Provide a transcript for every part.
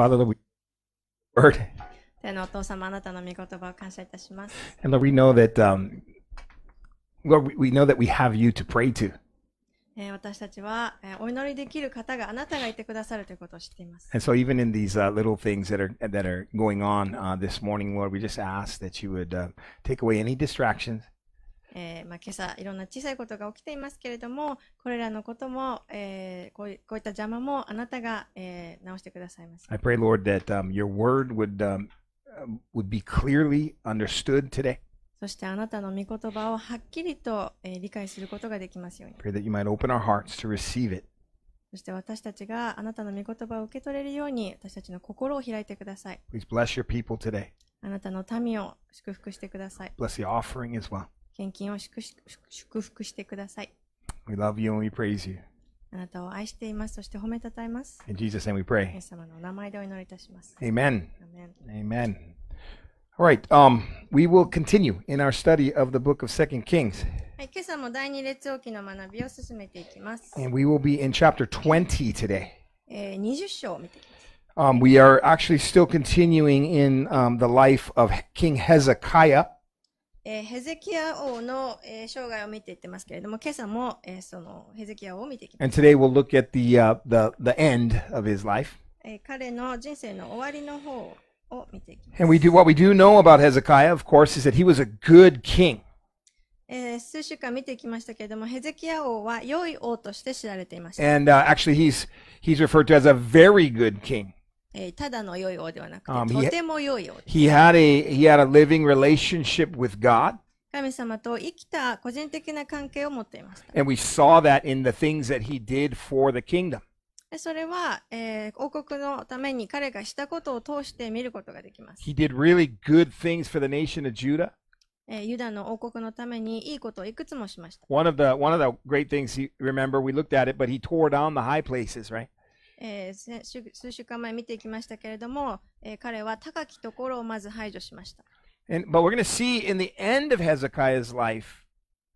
Father, Lord, we word. And Lord, we know that, um, Lord, we- we know that we have you to pray to. えー私たちは、えーお祈りできる方があなたがいてくださるということを知っています。And so, even in these uh, little things that are that are going on uh, this morning, Lord, we just ask that you would uh, take away any distractions. えー、まあ、今朝いろんな小さいことが起きていますけれどもこれらのことも、えー、こうこういった邪魔もあなたが、えー、直してくださいます。I pray, Lord, that、um, your word would,、um, would be clearly understood today. そしてあなたの御言葉をはっきりと、えー、理解することができますように。Pray that you might open our hearts to receive it. そして私たちがあなたの御言葉を受け取れるように私たちの心を開いてください。Please bless your people today. あなたの民を祝福してください。Bless the offering as well. 献金を祝福してください。We love you and we praise you. あなたを愛しています。そして褒めたたえます。In Jesus' name we pray. イエス様のお名前でお祈りいたします。Amen. Amen. Amen. All right. Um, we will continue in our study of the book of Second Kings. はい、今朝も第二列王記の学びを進めていきます。And we will be in chapter 20 today. えー、20章を見ていきます。Um, we are actually still continuing in um, the life of King Hezekiah. えー、ヘゼキヤ王の、えー、生涯を見ていってますけれども、今朝も、えー、そのヘゼキヤ王を見ていきま And we we'll look at the, uh, the, the end of his life. we do what we do know about Hezekiah, of course, is that he was a good king. えー数週間見てきましたけれども、ヘゼキヤ王は良い王として知られていました。And uh, actually, he's, he's referred to as a very good king. Um, he, he had a he had a living relationship with God. 神様と生きた個人的な関係を持っていました。And we saw that in the things that he did for the kingdom. それは、えー、王国のために彼がしたことを通して見ることができます。He did really good things for the nation of Judah. ユダの王国のためにいいことをいくつもしました。One of the, one of the great things, he, remember, we looked at it, but he tore down the high places, right? えー、数週間前見ていきましたけれども、えー、彼は高きところをまず排除しました。And, but we're going to see in the end of Hezekiah's life,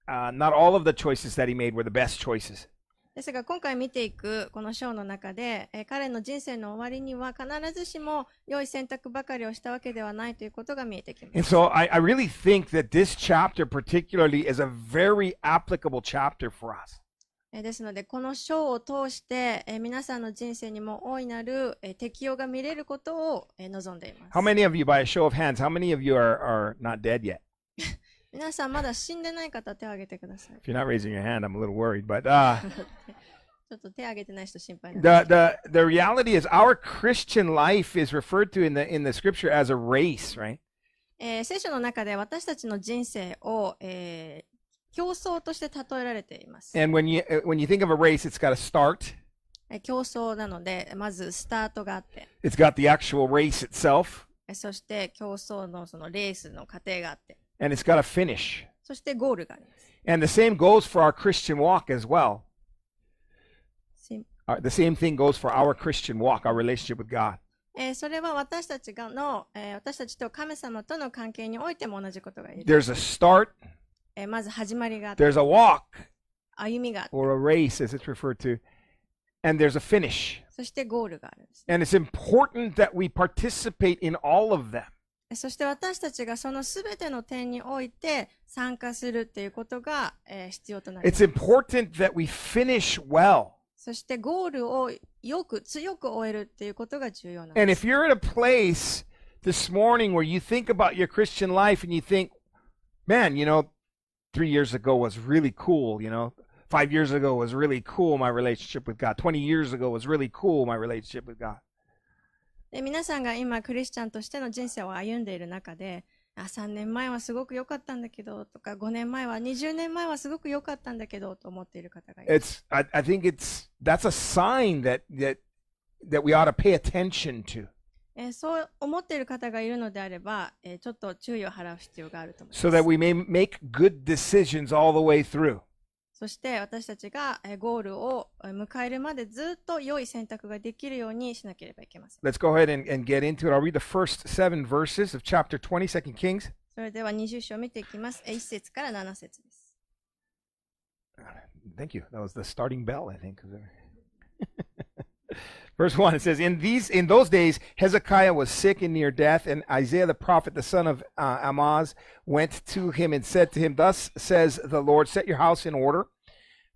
uh, not all of the choices that he made were the best choices. ですが今回見ていくこの章の中で、えー、彼の人生の終わりには必ずしも良い選択ばかりをしたわけではないということが見えてきます。And so I, I really think that this chapter particularly is a very applicable chapter for us. えですのでこの章を通して、え皆さんの人生にも大いなる、え適用が見れることを、え望んでいます。How many of you, by a show of hands, how many of you are, are not dead yet? 皆さんまだ死んでない方手を挙げてください。If you're not raising your hand, I'm a little worried, but、uh, ちょっと手を挙げてない人心配なんです。The, the, the reality is our Christian life is referred to in the, in the scripture as a race, right? えー、聖書の中で私たちの人生を、えー、競争として例えられています。And when you, when you think of a race, it's got a start. 競争なので、まずスタートがあって。It's got the actual race itself. そして競争のそのレースの過程があって。And it's got a finish. そしてゴールがあります。And the same goes for our Christian walk as well. The same thing goes for our Christian walk, our relationship with God. えー、それは私たちがの、えー、私たちと神様との関係においても同じことが言える。There's a start. えまず始まりが There's a walk. 歩みが Or a race, as it's referred to. And there's a finish. そしてゴールがあるね。And it's important that we participate in all of them. そして私たちがそのすべての点において参加するっていうことが、えー、必要となります。It's important that we finish well. そしてゴールをよく強く終えるっていうことが重要なんです。And if you're in a place this morning where you think about your Christian life and you think, man, you know, three years ago was really cool, you know. Five years ago was really cool, my relationship with God. 20 years ago was really cool, my relationship with God. て皆さんか今クリスチャンとしての人生を歩んている中てあ3年前はすこく良かったんたけととか I, I think it's, that's a sign that, that, that we ought to pay attention to. えー、そう思っている方がいるのであれば、えー、ちょっと注意を払う必要があると思います。So that we may make good decisions all the way through. そして私たちがゴールを迎えるまでずっと良い選択ができるようにしなければいけません。Let's go ahead and, and get into it. I'll read the first seven verses of chapter 20, 2 Kings. それでは20章を見ていきます。1節から7節です。Thank you. That was the starting bell, I think. Verse 1 it says in these in those days Hezekiah was sick and near death and Isaiah the prophet the son of uh, Amoz went to him and said to him thus says the Lord set your house in order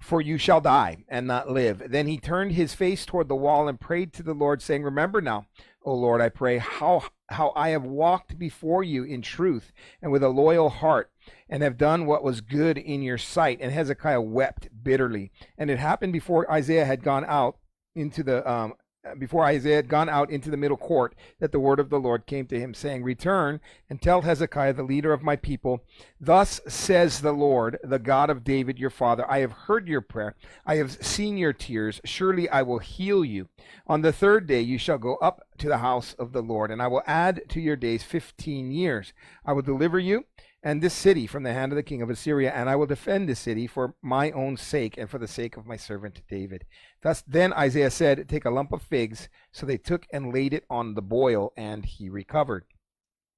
for you shall die and not live. Then he turned his face toward the wall and prayed to the Lord, saying, Remember now, O Lord, I pray, how, how I have walked before you in truth and with a loyal heart, and have done what was good in your sight. And Hezekiah wept bitterly. And it happened before Isaiah had gone out into the um, before Isaiah had gone out into the middle court, that the word of the Lord came to him, saying, Return and tell Hezekiah, the leader of my people, Thus says the Lord, the God of David your father, I have heard your prayer, I have seen your tears, surely I will heal you. On the third day you shall go up to the house of the Lord, and I will add to your days fifteen years. I will deliver you and this city from the hand of the king of Assyria, and I will defend this city for my own sake and for the sake of my servant David. Thus then Isaiah said, Take a lump of figs. So they took and laid it on the boil, and he recovered.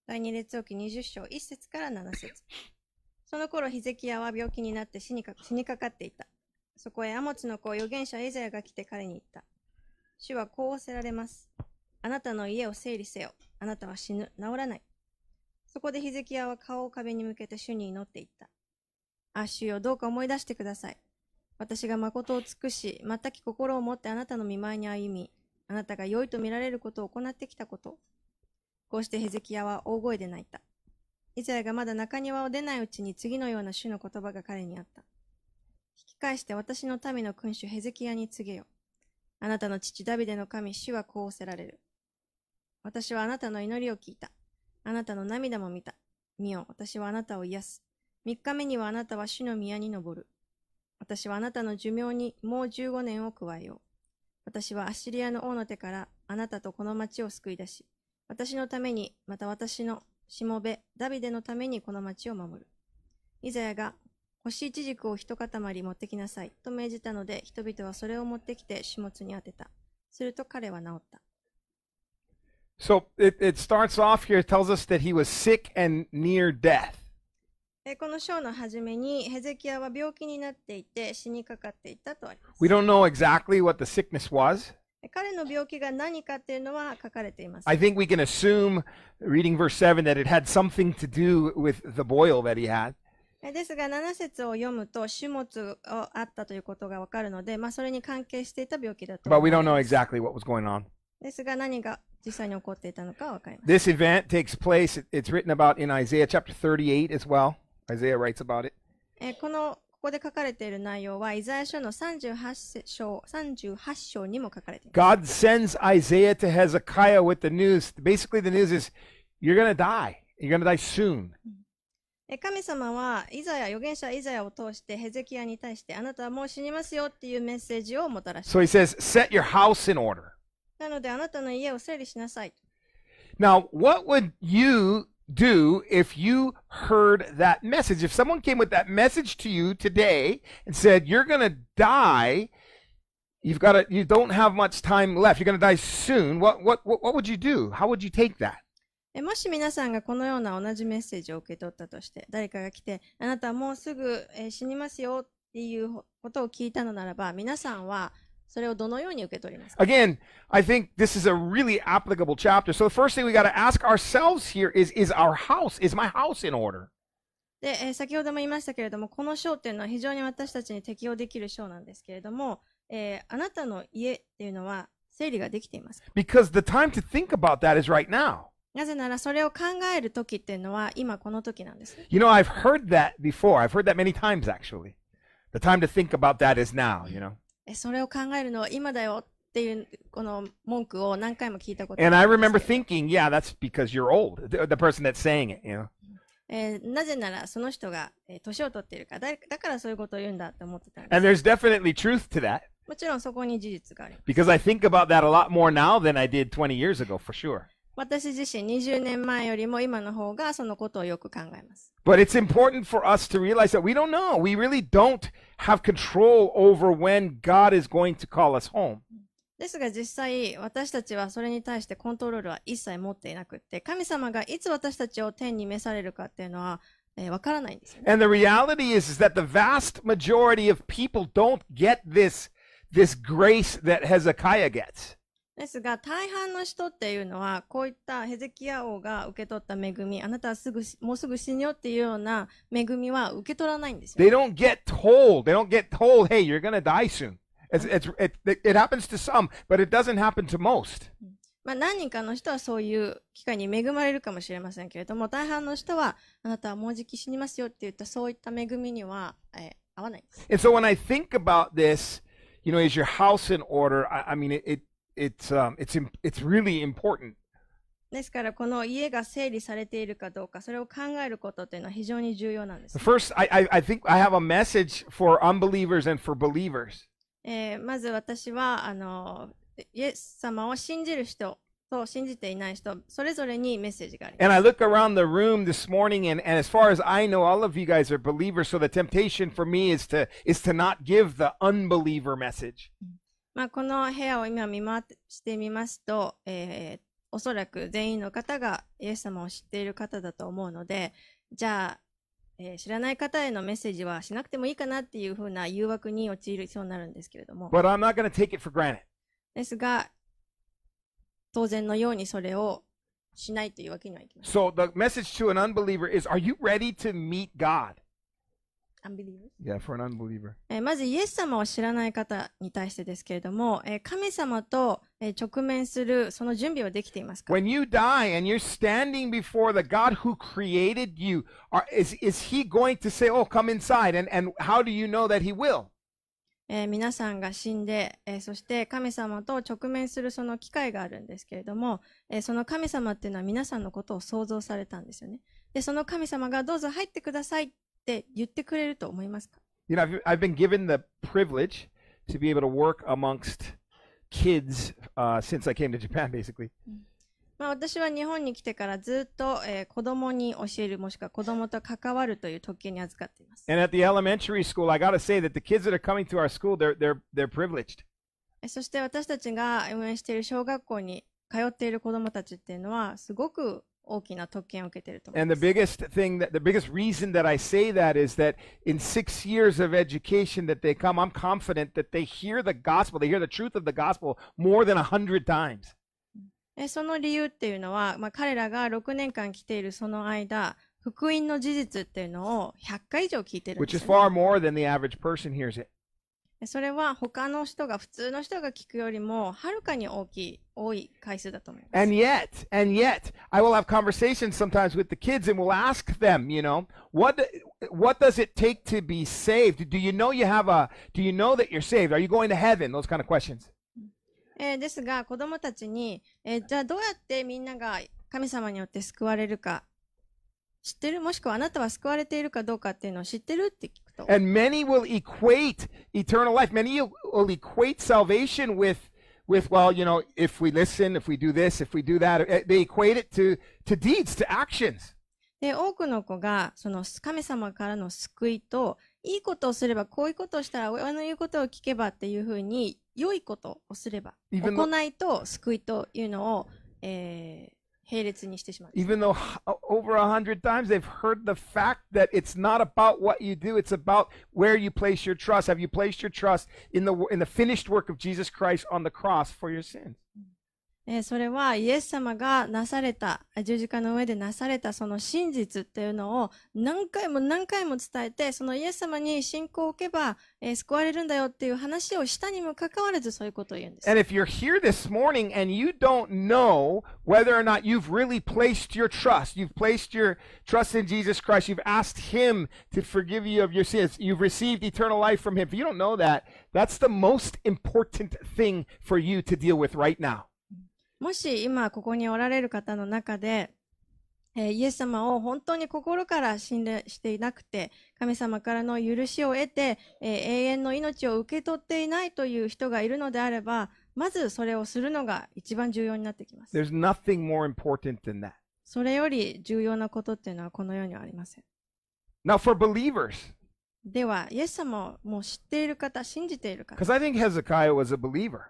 第二列王記20章1節から7節その頃ヒゼキヤは病気になって死にか死にかかっていた。そこへアモツの子預言者エザヤが来て彼に言った。主はこうおせられます。あなたの家を整理せよ。あなたは死ぬ、治らない。そこでヒゼキヤは顔を壁に向けて主に祈っていった。あ、主よ、どうか思い出してください。私が誠を尽くし、全く心を持ってあなたの見舞いに歩み、あなたが良いと見られることを行ってきたこと。こうしてヘゼキヤは大声で泣いた。イザヤがまだ中庭を出ないうちに次のような主の言葉が彼にあった。引き返して私の民の君主ヘゼキヤに告げよ。あなたの父ダビデの神主はこうおせられる。私はあなたの祈りを聞いた。あなたの涙も見た。見よ、私はあなたを癒す。三日目にはあなたは主の宮に登る。私はあなたの寿命にもう十五年を加えよう。私はアッシリアの王の手からあなたとこの町を救い出し、私のために、また私のしもべ、ダビデのためにこの町を守る。イザヤが、干しイチを一塊持ってきなさい、と命じたので、人々はそれを持ってきて、始末に当てた。すると彼は治った。So it, it starts off here, tells us that he was sick and near death. We do don't know exactly what the sickness was. I think we can assume, reading verse 7, that it had something to do with the boil that he had. ですが、7節を読むと、種物があったということがわかるので、まあ、それに関係していた病気だと。But we don't know exactly what was going on. ですが、何が実際に起こっていたのかわかりません。This event takes place, it's written about in Isaiah chapter 38 as well. Isaiah writes about it. えこのここで書かれている内容は、イザヤ書の38章 ,38 章にも書かれています。God sends Isaiah to Hezekiah with the news. Basically, the news is, you're going to die. You're going to die soon. 神様は、イザヤ、預言者イザヤを通して、ヘゼキヤに対して、あなたはもう死にますよっていうメッセージをもたらします。So he says, set your house in order. なのであなたの家を整理しなさい。Now, what would you do if you heard that message? If someone came with that message to you today and said, You're going to die, you've got to, you don't have much time left, you're going to die soon, what, what, what, what would you do? How would you take that? もし皆さんがこのような同じメッセージを受け取ったとして、誰かが来て、あなたはもうすぐ死にますよっていうことを聞いたのならば、皆さんはそれをどのように受け取りますか Again, I think this is a really applicable chapter. So the first thing we got to ask ourselves here is is our house, is my house in order? で、えー、先ほども言いましたけれども、この章っていうのは非常に私たちに適用できる章なんですけれども、えー、あなたの家っていうのは整理ができていますか Because the time to think about that is right now. なぜならそれを考える時っていうのは今この時なんです。You know, I've heard that before. I've heard that many times actually. The time to think about that is now, you know. それを考えるのは今だよっていうこの文句を何回も聞いたこと And I remember thinking, yeah, that's because you're old. The, person that's saying it, you know. えー、なぜならその人がえー、を取っているかだだからそういうことを言うんだと思ってたんです。And there's definitely truth to that. もちろんそこに事実があります。Because I think about that a lot more now than I did 20 years ago, for sure. 私自身20年前よりも今の方がそのことをよく考えます。But it's important for us to realize that we don't know. We really don't have control over when God is going to call us home. ですが実際私たちはそれに対してコントロールは一切持っていなくって神様がいつ私たちを天に召されるかっていうのはえー、からないんです、ね。And the reality is, is that the vast majority of people don't get this, this grace that Hezekiah gets. ですが大半の人っていうのはこういったヘゼキヤ王が受け取った恵みあなたはすぐもうすぐ死ぬよっていうような恵みは受け取らないんですよ、They don't get told. They don't get told, hey, you're gonna die soon. It's, it's, it, it happens to some, but it doesn't happen to most. まあ何人かの人はそういう機会に恵まれるかもしれませんけれども大半の人はあなたはもうじき死にますよって言ったそういった恵みには、えー、合わないんです。And so when I think about this, you know, is your house in order? I, I mean, it, it it's um, it's it's really important. ですからこの家が整理されているかどうかそれを考えることというのは非常に重要なんです。First, I, I, I think I have a message for unbelievers and for believers. えー、まず私はあのイエス様を信じる人と信じていない人それぞれにメッセージがあります。And I look around the room this morning and, and as far as I know all of you guys are believers so the temptation for me is to, is to not give the unbeliever message. まあ、この部屋を今見回してみますと、えー、おそらく全員の方がイエス様を知っている方だと思うので、じゃあ、えー、知らない方へのメッセージはしなくてもいいかなっていうふうな誘惑に陥りそうになるんですけれども。But I'm not going take it for granted. ですが、当然のようにそれをしないというわけにはいきません。So the message to an unbeliever is, are you ready to meet God? Yeah, for an unbeliever. えまず、イエス様を知らない方に対してですけれども、え神様と、え直面するその準備はできていますか When you die and you're standing before the God who created you, are, is, is he going to say, oh, come inside? And, and how do you know that he will? え皆さんが死んで、えそして神様と直面するその機会があるんですけれども、えその神様っていうのは皆さんのことを想像されたんですよね。で、その神様がどうぞ入ってくださいっって言ってくれると思いますか You know, I've, I've been given the privilege to be able to work amongst kids uh, since I came to Japan, basically. まあ私は日本に来てからずっと、えー、子供に教えるもしくは子供と関わるという特権に預かっています。And at the elementary school, I got to say that the kids that are coming to our school, they're, they're, they're privileged. そして私たちが運営している小学校に通っている子供たちっていうのはすごく大きな特権を受けていると思いま And the す。biggest thing that the biggest reason that I say that is that in six years of education that they come, I'm confident that they hear the gospel, they hear the truth of the gospel more than a hundred times. えその理由っていうのは、まあ、彼らが6年間来ているその間、福音の事実っていうのを100回以上聞いてるん Which で is す、ね。far more than the average person hears it. それは他の人が普通の人が聞くよりもはるかに大きい多い回数だと思います。And yet, and yet, I will have conversations sometimes with the kids and will ask them, you know, what what does it take to be saved? Do you know you have a do you know that you're saved? Are you going to heaven? Those kind of questions. えー、ですが子供たちに、えー、じゃあどうやってみんなが神様によって救われるか知ってるもしくはあなたは救われているかどうかっていうのを知ってるって聞くと。And many will equate eternal life. Many will equate salvation with with well, you know, if we listen, if we do this, if we do that, they equate it to to deeds, to actions. で、多くの子がその神様からの救いといいことをすれば、こういうことをしたら、親の言うことを聞けばっていうふうに、良いことをすれば、行いと救いというのを、えー、並列にしてしまう。Even though over a hundred times they've heard the fact that it's not about what you do, it's about where you place your trust. Have you placed your trust in the, in the finished work of Jesus Christ on the cross for your sins? えそれはイエス様がなされた十字架の上でなされたその真実っていうのを何回も何回も伝えてそのイエス様に信仰を置けば、え救われるんだよっていう話をしたにもかかわらずそういうことを言うんです。And if you're here this morning and you don't know whether or not you've really placed your trust, you've placed your trust in Jesus Christ, you've asked Him to forgive you of your sins, you've received eternal life from Him, if you don't know that, that's the most important thing for you to deal with right now. もし今ここにおられる方の中で、えイエス様を本当に心から信頼していなくて、神様からの許しを得て、え永遠の命を受け取っていないという人がいるのであれば、まずそれをするのが一番重要になってきます。There's nothing more important than that. それより重要なことっていうのはこの世にはありません。Now for believers. では、イエス様をもう知っている方、信じている方。Because I think Hezekiah was a believer.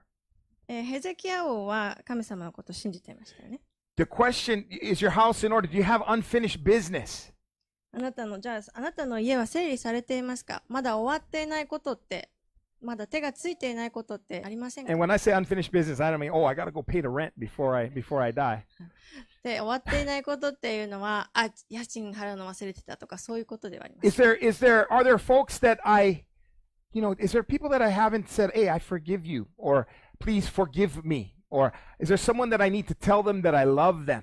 えー、ヘゼキヤ王は神様のことを信じていましたよね。The question is your house in order? Do you have unfinished business? あなたのじゃああなたの家は整理されていますかまだ終わっていないことってまだ手がついていないことってありませんか And when I say unfinished business, I don't mean, oh, I gotta go pay the rent before I, before I die. で、終わっていないことっていうのは、あ、家賃払うの忘れてたとか、そういうことではありません。Is there, is there, are there folks that I, you know, is there people that I haven't said, hey, I forgive you, or please forgive me? Or is there someone that I need to tell them that I love them?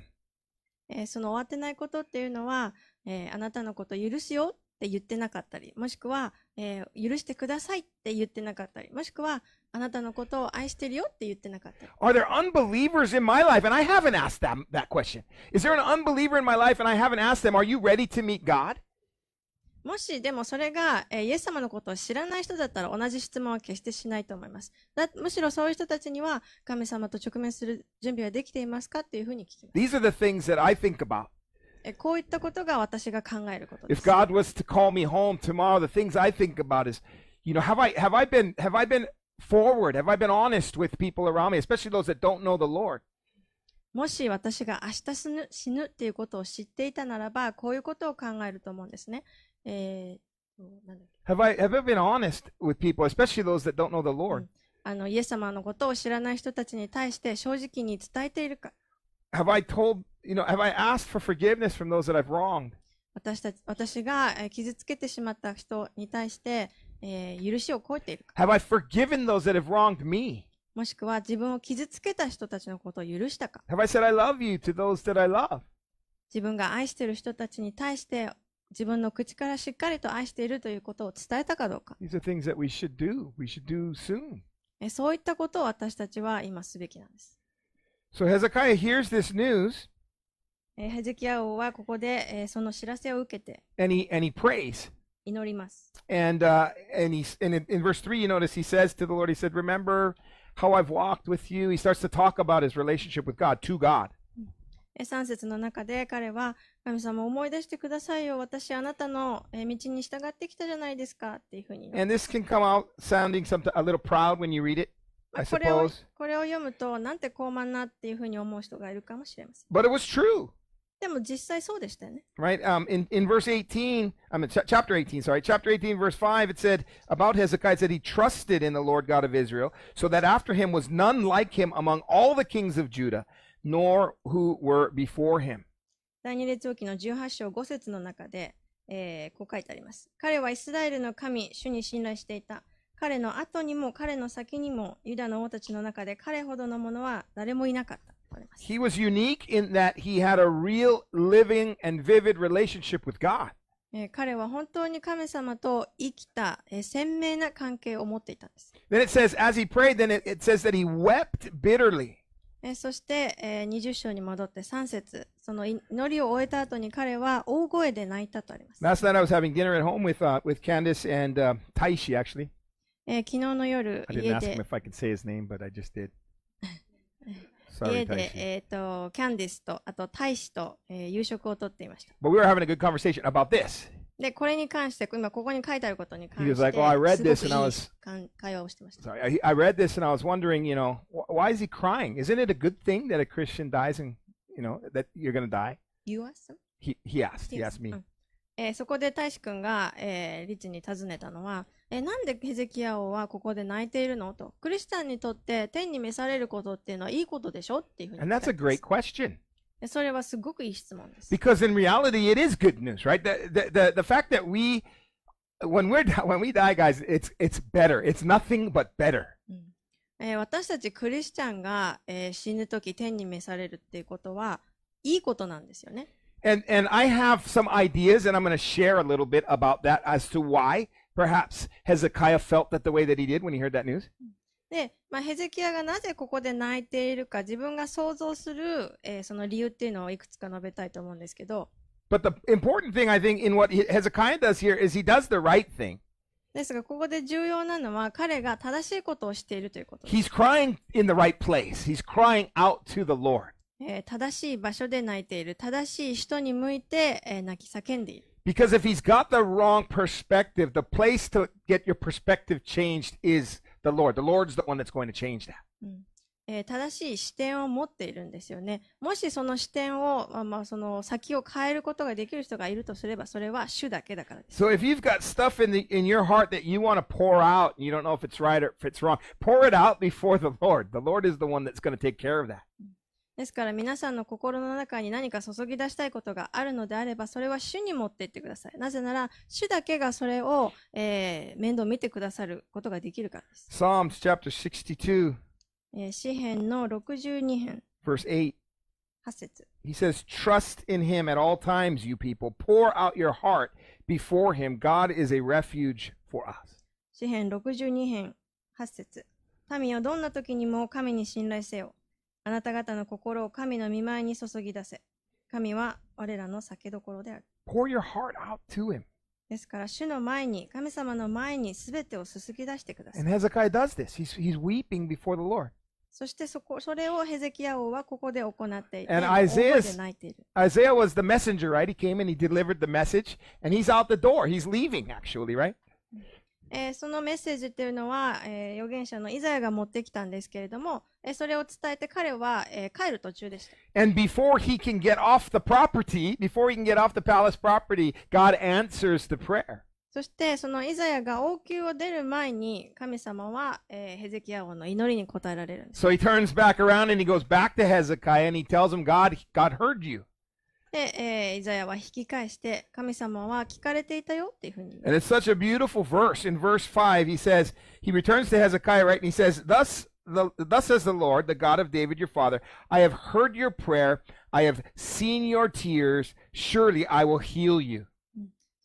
えー、その終わってないことっていうのは、えー、あなたのこと許すよって言ってなかったり、もしくは、えー、許してくださいって言ってなかったり、もしくは、あなたのことを愛してるよって言ってなかったり。Are there unbelievers in my life? And I haven't asked them that question. Is there an unbeliever in my life and I haven't asked them, Are you ready to meet God? もしでもそれが、えー、イエス様のことを知らない人だったら同じ質問は決してしないと思います。だむしろそういう人たちには神様と直面する準備はできていますかっていうふうに聞きます。These are the things that I think about. こういったことが私が考えることです。If God was to call me home tomorrow, the things I think about is, you know, have I, have I been, have I been forward? Have I been honest with people around me, especially those that don't know the Lord? もし私が明日死ぬ死ぬっていうことを知っていたならば、こういうことを考えると思うんですね。えー、have I have I been honest with people, especially those that don't know the Lord? あのイエス様のことを知らない人たちに対して正直に伝えているか私たち私が傷つけてしまった人に対して、えー、許しを超えているか Have I forgiven those that have wronged me? もしくは自分を傷つけた人たちのことを許したか自分が愛している人たちに対して自分の口からしっかりと愛しているということを伝えたかどうか。These are things that we should do. We should do soon. そういったことを私たちは今すべきなんです。So Hezekiah hears this news. ヘゼキヤ王はここでその知らせを受けて。And he, and he prays. 祈ります。And, uh, and, he, and in verse 3, you notice he says to the Lord, he said, Remember how I've walked with you. He starts to talk about his relationship with God, to God. 3節の中で彼は神様思い出してくださいよ私あなたの道に従ってきたじゃないですかっていうふうに。And this can come out sounding something a little proud when you read it. これをこれを読むとなんて高慢なっていうふうに思う人がいるかもしれません。But it was true. でも実際そうでしたよね。Right? Um, in, in verse 18, I mean, ch chapter 18, sorry, chapter 18, verse 5, it said about Hezekiah, it said he trusted in the Lord God of Israel, so that after him was none like him among all the kings of Judah. nor who were before him. 第二列王記の18章5節の中で、えー、こう書いてあります。彼はイスラエルの神、主に信頼していた。彼の後にも彼の先にもユダの王たちの中で彼ほどのものは誰もいなかった。He was unique in that he had a real, living, and vivid relationship with God. Then it says, as he prayed, then it, it says that he wept bitterly. えそして、えー、20章に戻って3節その祈りを終えた後に彼は大声で泣いたとあります。Last night I was having dinner at home with,、uh, with Candice and、uh, Taishi actually. えー、昨日の夜、家で。I didn't ask him if I could say his name, but I just did. 家で、えっ、ー、と、キャンディスと、あと、大使と、えー、夕食をとっていました。But we were having a good conversation about this. で、これに関して、今ここに書いてあることに関して、He was like, oh, I read this and I was, 会話をしてました。Sorry, I read this and I was wondering, you know, why is he crying? Isn't it a good thing that a Christian dies and, you know, that you're going to die? You asked him? He, he asked, he asked me. えー、そこで大使君が、えー、リチに尋ねたのは、えー、なんでヘゼキヤ王はここで泣いているのと。クリスチャンにとって天に召されることっていうのはいいことでしょっていうふうに。And that's a great question. Because in reality, it is good news, right? The, the, the, the fact that we, when, we're, when we die, guys, it's, it's better. It's nothing but better. えー、私たちクリスチャンが、えー、死ぬとき天に召されるっていうことはいいことなんですよね。And, and I have some ideas, and I'm going to share a little bit about that as to why perhaps Hezekiah felt that the way that he did when he heard that news. Mm. で、まあ、ヘゼキヤがなぜここで泣いているか、自分が想像する、えー、その理由っていうのをいくつか述べたいと思うんですけど。But the important thing, I think, in what Hezekiah does here is he does the right thing. ですが、ここで重要なのは、彼が正しいことをしているということです。He's crying in the right place. He's crying out to the Lord. えー、正しい場所で泣いている。正しい人に向いて、えー、泣き叫んでいる。Because if he's got the wrong perspective, the place to get your perspective changed is the Lord. The Lord's the one that's going to change that. えー、正しい視点を持っているんですよね。もしその視点を、まあ、まあその先を変えることができる人がいるとすれば、それは主だけだからです。So if you've got stuff in, the, in your heart that you want to pour out, you don't know if it's right or if it's wrong, pour it out before the Lord. The Lord is the one that's going to take care of that. ですから皆さんの心の中に何か注ぎ出したいことがあるのであれば、それは主に持っていってください。なぜなら、主だけがそれを、えー、面倒見てくださることができるからです。Psalms chapter 62. 詩編の62編。Verse 8. 8節。He says, Trust in him at all times, you people. Pour out your heart before him. God is a refuge for us. 詩編62編8節。民をどんな時にも神に信頼せよ。あなた方の心を神の御前に注ぎ出せ。神は我らの酒どころである。Pour your heart out to him. ですから、主の前に、神様の前にすべてをすすぎ出してください。And Hezekiah does this. He's, he's weeping before the Lord. そしてそこそれをヘゼキヤ王はここで行っていて、And Isaiah, Isaiah was the messenger, right? He came and he delivered the message, and he's out the door. He's leaving, actually, right? えー、そのメッセージっていうのは、えー、預言者のイザヤが持ってきたんですけれども、えー、それを伝えて彼は、えー、帰る途中でした。And before he can get off the property, before he can get off the palace property, God answers the prayer. そしてそのイザヤが王宮を出る前に神様は、えー、ヘゼキヤ王の祈りに応えられるんです。So he turns back around and he goes back to Hezekiah and he tells him, God, God heard you. で、えー、イザヤは引き返して、神様は聞かれていたよっていうふうに。And it's such a beautiful verse. In verse 5, he says, he returns to Hezekiah, right? And he says, Thus, the, thus says the Lord, the God of David your father, I have heard your prayer, I have seen your tears, surely I will heal you.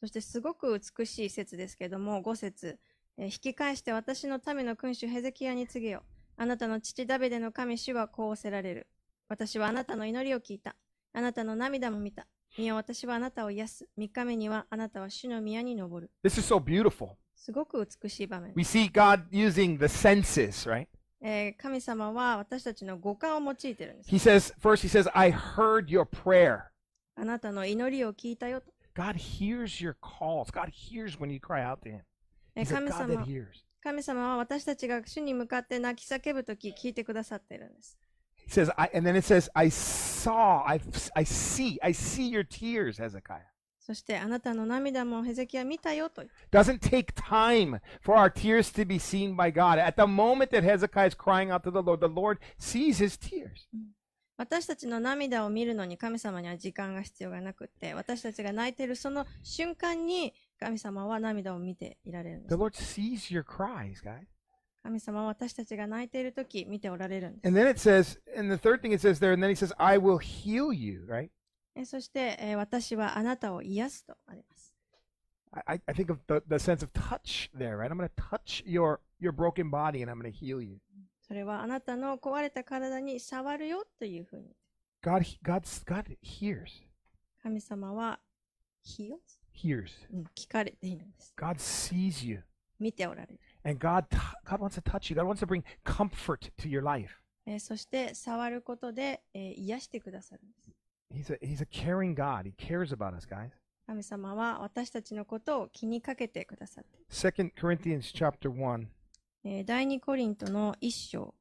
そしてすごく美しい説ですけれども、5節、えー、引き返して私の民の君主ヘゼキヤに告げよ。あなたの父ダビデの神主はこうおせられる。私はあなたの祈りを聞いた。あなたの涙も見た。見よ私はあなたを癒す。3日目にはあなたは主の宮に登る。This is so beautiful. すごく美しい場面。We see God using the senses, right? えー、神様は私たちの五感を用いてるんです。He says, first, he says, I heard your prayer. あなたの祈りを聞いたよと。God hears your calls. God hears when you cry out to Him. He's a God that hears. 神様は私たちが主に向かって泣き叫ぶとき聞いてくださっているんです。He says, I, and then it says, I saw, I, I see, I see your tears, Hezekiah. そしてあなたの涙もヘゼキヤ見たよと。Doesn't take time for our tears to be seen by God. At the moment that Hezekiah is crying out to the Lord, the Lord sees his tears. 私たちの涙を見るのに神様には時間が必要がなくて、私たちが泣いているその瞬間に神様は涙を見ていられるんです。The Lord sees your cries, guys. 神様は私たちが泣いている時き見ておられるんです。And then it says, and the third thing it says there, and then he says, I will heal you, right? そして、えー、私はあなたを癒すとあります。I, I think of the, the sense of touch there, right? I'm going to touch your, your broken body and I'm going to heal you. それはあなたの壊れた体に触るよというふうに。God, God, God hears. 神様は heals? hears. 聞かれているんです。God sees you. 見ておられる。And God, God wants to touch you. God wants to bring comfort to your life. えそして触ることで、え癒してくださるんです。He's a, he's a caring God. He cares about us, guys. 神様は私たちのことを気にかけてくださる。2 Corinthians chapter 1、え第二コリントの一章。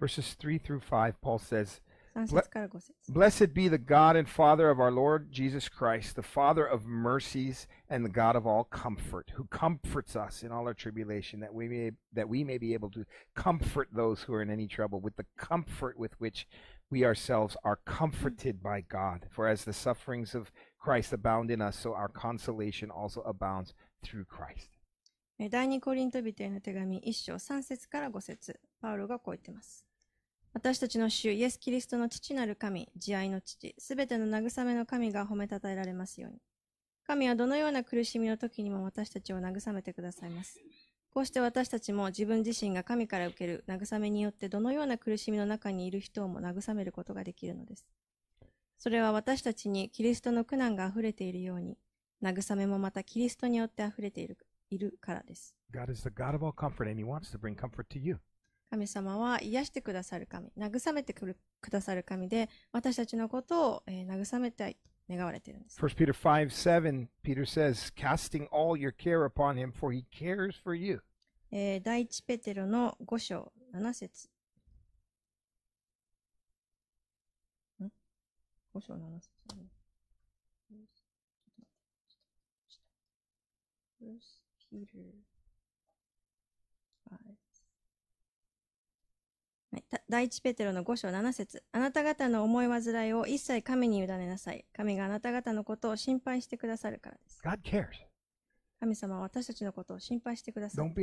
Verses 3 through 5, Paul says, Blessed be the God and Father of our Lord Jesus Christ, the Father of mercies and the God of all comfort, who comforts us in all our tribulation, that we may that we may be able to comfort those who are in any trouble with the comfort with which we ourselves are comforted by God. For as the sufferings of Christ abound in us, so our consolation also abounds through Christ. 第2コリント人への手紙1章3節から5節パウロがこう言っています。私たちの主イエス・キリストの父なる神、慈愛の父、すべての慰めの神が褒めたたえられますように。神はどのような苦しみの時にも私たちを慰めてくださいます。こうして私たちも自分自身が神から受ける慰めによってどのような苦しみの中にいる人をも慰めることができるのです。それは私たちにキリストの苦難があふれているように、慰めもまたキリストによってあふれているいるからです。God is the God of all comfort and He wants to bring comfort to you. 神様は癒してくださる神、慰めてくださる神で、私たちのことを、えー、慰めたいと願われているんです。1 Peter 5 7, Peter says, casting all your care upon him, for he cares for you. えー、第一ペテロの5章7節ん ?5 章7節 Peter 第一ペテロの5章7節あなた方の思い煩いを一切神に委ねなさい。神があなた方のことを心配してくださるからです。God cares. 神様は私たちのことを心配してください。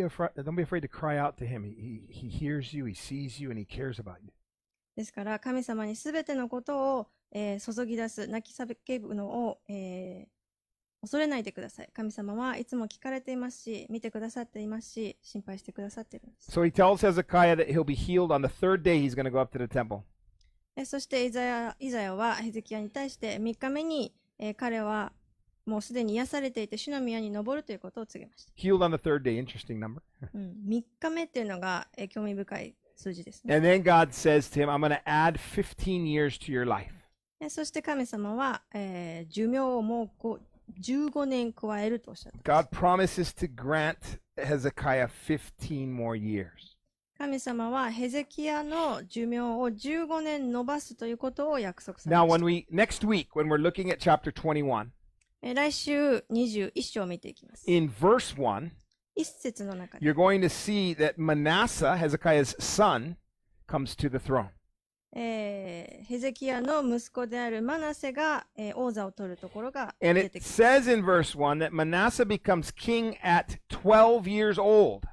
ですから、神様にすべてのことを、えー、注ぎ出す、泣き叫ぶのを、えー、恐れないでください。神様はいつも聞かれていますし、見てくださっていますし、心配してくださっているんです。So he tells Hezekiah that he'll be healed on the third day he's going to go up to the temple. そしてイザヤイザヤはヘゼキヤに対して3日目に、えー、彼はもうすでに癒されていて、主の宮に登るということを告げました。Healed on the third day, interesting number. うん、3日目っていうのが、えー、興味深い数字ですね。And then God says to him, I'm going to add 15 years to your life. そして神様は、えー、寿命をもう God promises to grant Hezekiah 15 more years. 神様はヘゼキヤの寿命を15年延ばすということを約束されました。Now, 21, 来週21章を見ていきます。In verse 1, 一節の中で、you're going to see that Manasseh, Hezekiah's son, comes to the throne. えー、ヘゼキヤの息子であるマナセが、えー、王座を取るところが出 And て it きます。says in verse 1 that Manasseh becomes king at 12 years old.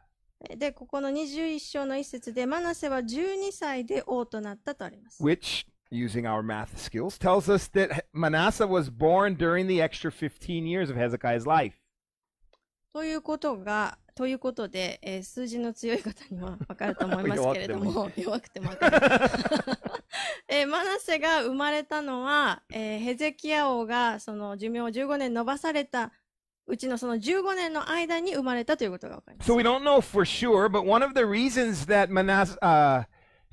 で、ここの21章の一節で、マナセは12歳で王となったとあります。which, using our math skills, tells us that Manasseh was born during the extra 15 years of Hezekiah's life. ということが、ということで、えー、数字の強い方には分かると思いますけれども、弱くても分かる。えー、マナセが生まれたのは、えー、ヘゼキヤ王がその寿命を15年伸ばされたうちのその15年の間に生まれたということが分かります。So we don't know for sure, but one of the reasons that Manas, uh,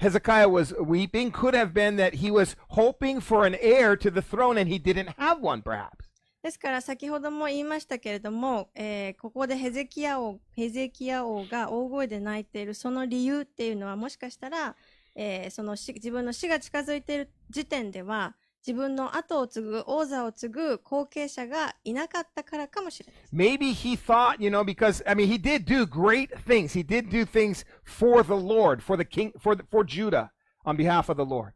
Hezekiah was weeping could have been that he was hoping for an heir to the throne and he didn't have one, perhaps. ですから先ほども言いましたけれども、えー、ここでヘゼキヤ王ヘゼキヤ王が大声で泣いているその理由っていうのはもしかしたら、えー、その自分の死が近づいている時点では自分の後を継ぐ王座を継ぐ後継者がいなかったからかもしれない。Maybe he thought, you know, because I mean he did do great things. He did do things for the Lord, for the king, for the, for Judah on behalf of the Lord.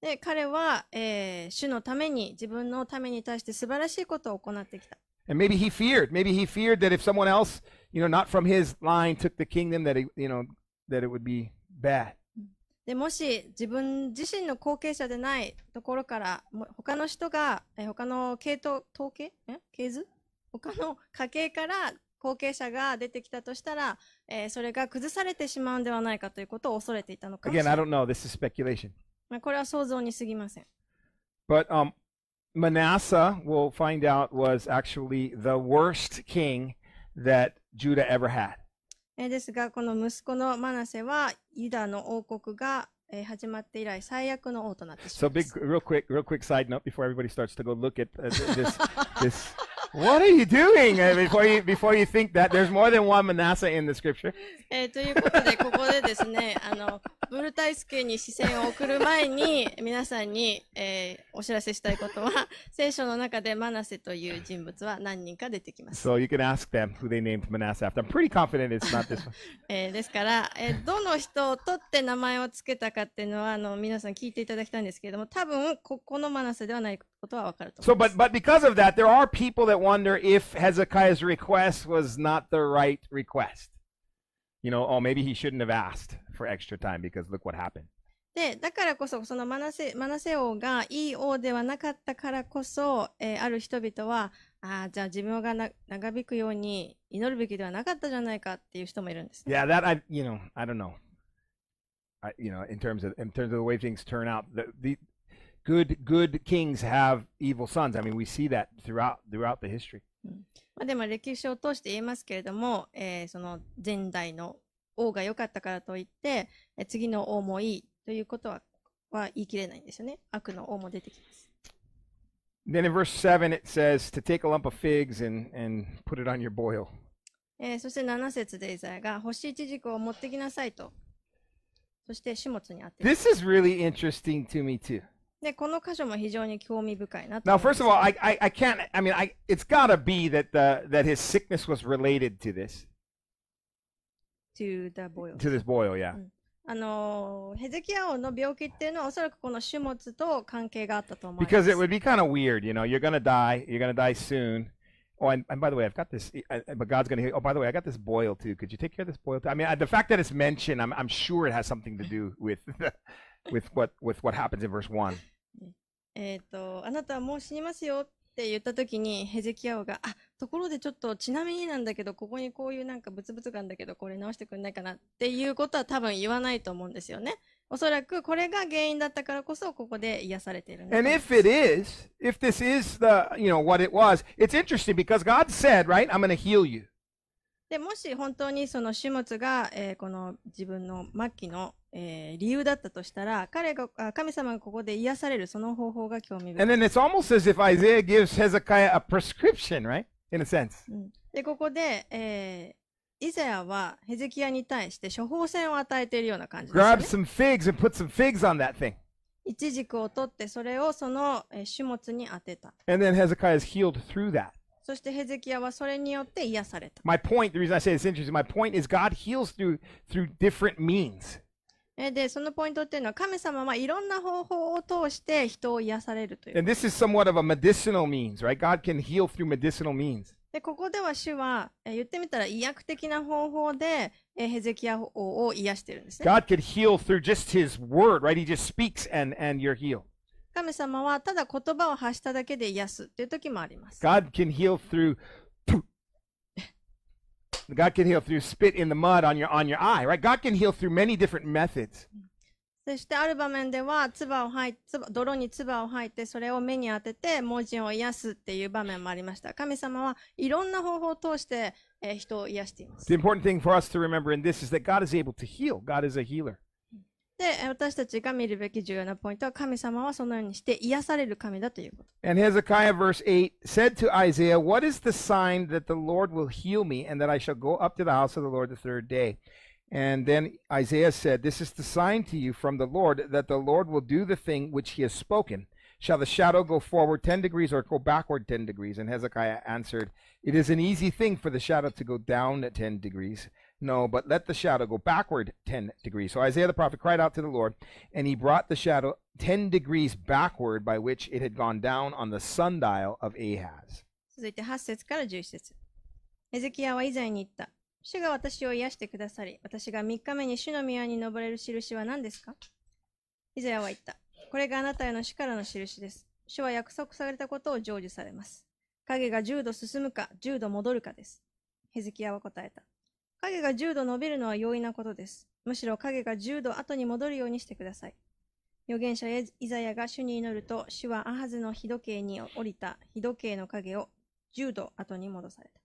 で彼は、えー、主のために自分のために対して素晴らしいことを行ってきた。And maybe he feared, maybe he feared that if someone else, you know, not from his line took the kingdom, that it, you know, that it would be bad. でもし自分自身の後継者でないところから他の人が他の系統統計え系図他の家系から後継者が出てきたとしたら、えー、それが崩されてしまうんではないかということを恐れていたのかもしれない。Again, I don't know. This is speculation. まあ、これは想像に過ぎません。But、um, Manasseh, we'll find out, was actually the worst king that Judah ever had. ですが、この息子のマナセはユダの王国が始まって以来最悪の王となってしまいます。So big, real quick, real quick side note before everybody starts to go look at this, this What are you doing? Before you, before you think that, there's more than one Manasseh in the scripture. ブルタイスケに視線を送る前に皆さんに、えー、お知らせしたいことは聖書の中でマナセという人物は何人か出てきます。ですから、えー、どの人を取って名前をつけたかっていうのはあの皆さん聞いていただきたいんですけれども多分ここのマナセではないことは分かると思います。So, but, but wonder if Hezekiah's request was not the right request. You know, oh, maybe he shouldn't have asked for extra time because look what happened. で、だからこそ、そのマナセマナセ王がいい王ではなかったからこそ、えー、ある人々は、ああ、じゃあ寿命がな長引くように祈るべきではなかったじゃないかっていう人もいるんです。Yeah, that I, you know, I don't know. I, you know, in terms of in terms of the way things turn out, the, the good good kings have evil sons. I mean, we see that throughout throughout the history. まあでも歴史を通して言いますけれども、えー、その前代の王が良かったからといって、えー、次の王もいいということはは言い切れないんですよね。悪の王も出てきます。Then in verse 7 it says to take a lump of figs and, and put it on your boil. えー、そして7節でイザヤが干しいちじくを持ってきなさいと。そして始末にあって。This is really interesting to me too. Now, first of all, I, I, I can't, I mean, I, it's gotta be that, the, that his sickness was related to this. To the boil. To this boil, yeah. yeah.、うん、あの、ヘゼキヤ王の病気っていうのはおそらくこの種物と関係があったと思います。Because mm. it would be kind of weird, you know, you're gonna die, you're gonna die soon. Oh, and, and by the way, I've got this, but God's going to Oh, by the way, I got this boil too. Could you take care of this boil? Too? I mean, the fact that it's mentioned, I'm, I'm sure it has something to do with. The, with what, with what happens in verse 1. えっと、あなたはもう死にますよって言った時にヘゼキヤ王が、あ、ところでちょっとちなみになんだけど、ここにこういうなんかブツブツがあるんだけど、これ直してくれないかなっていうことは多分言わないと思うんですよね。おそらくこれが原因だったからこそここで癒されているんだと And if it is, if this is the, you know, what it was, it's interesting because God said, right, I'm going to heal you. でもし本当にその種物が、えーこの自分の末期のえー、理由だったとしたら、彼が神様がここで癒されるその方法が興味深い。And then it's almost as if Isaiah gives Hezekiah a prescription, right? In a sense. で、ここで、えー、イザヤはヘゼキヤに対して処方箋を与えているような感じです、ね。Grab some figs and put some figs on that thing. イチジクを取ってそれをその種物に当てた。And then Hezekiah is healed through that. そしてヘゼキヤはそれによって癒された。My point, the reason I say t h it's interesting, my point is God heals through, through different means. で、そのポイントっていうのは、神様はいろんな方法を通して人を癒されるということでこでは主は、言ってみたら、医薬的な方法で、ヘゼキヤを癒しているんですね。神様はただ言葉を発しただけで癒すという時もあります。God can heal through spit in the mud on your on your eye, right? God can heal through many different methods. そしてある場面では唾を吐い唾泥に唾を吐いてそれを目に当てて盲人を癒すっていう場面もありました。神様はいろんな方法を通して、えー、人を癒しています。The important thing for us to remember in this is that God is able to heal. God is a healer. で、私たちが見るべき重要なポイントは、神様はそのようにして癒される神だということ。And Hezekiah verse 8 said to Isaiah, What is the sign that the Lord will heal me and that I shall go up to the house of the Lord the third day? And then Isaiah said, This is the sign to you from the Lord that the Lord will do the thing which he has spoken. Shall the shadow go forward 10 degrees or go backward 10 degrees? And Hezekiah answered, It is an easy thing for the shadow to go down 10 degrees. No, but let the shadow go backward 10 degrees. So Isaiah the prophet cried out to the Lord, and he brought the shadow 10 degrees backward by which it had gone down on the sundial of Ahaz. 続いて8節から11節エゼキヤは以前に言った。主が私を癒してくださり、私が3日目に主の宮に登れる印は何ですかイザヤは言った。これがあなたへの主からの印です。主は約束されたことを成就されます。影が10度進むか、10度戻るかです。ヘゼキヤは答えた。影が10度伸びるのは容易なことです。むしろ影が10度後に戻るようにしてください。預言者イザヤが主に祈ると、主はアハゼの日時計に降りた日時計の影を10度後に戻された。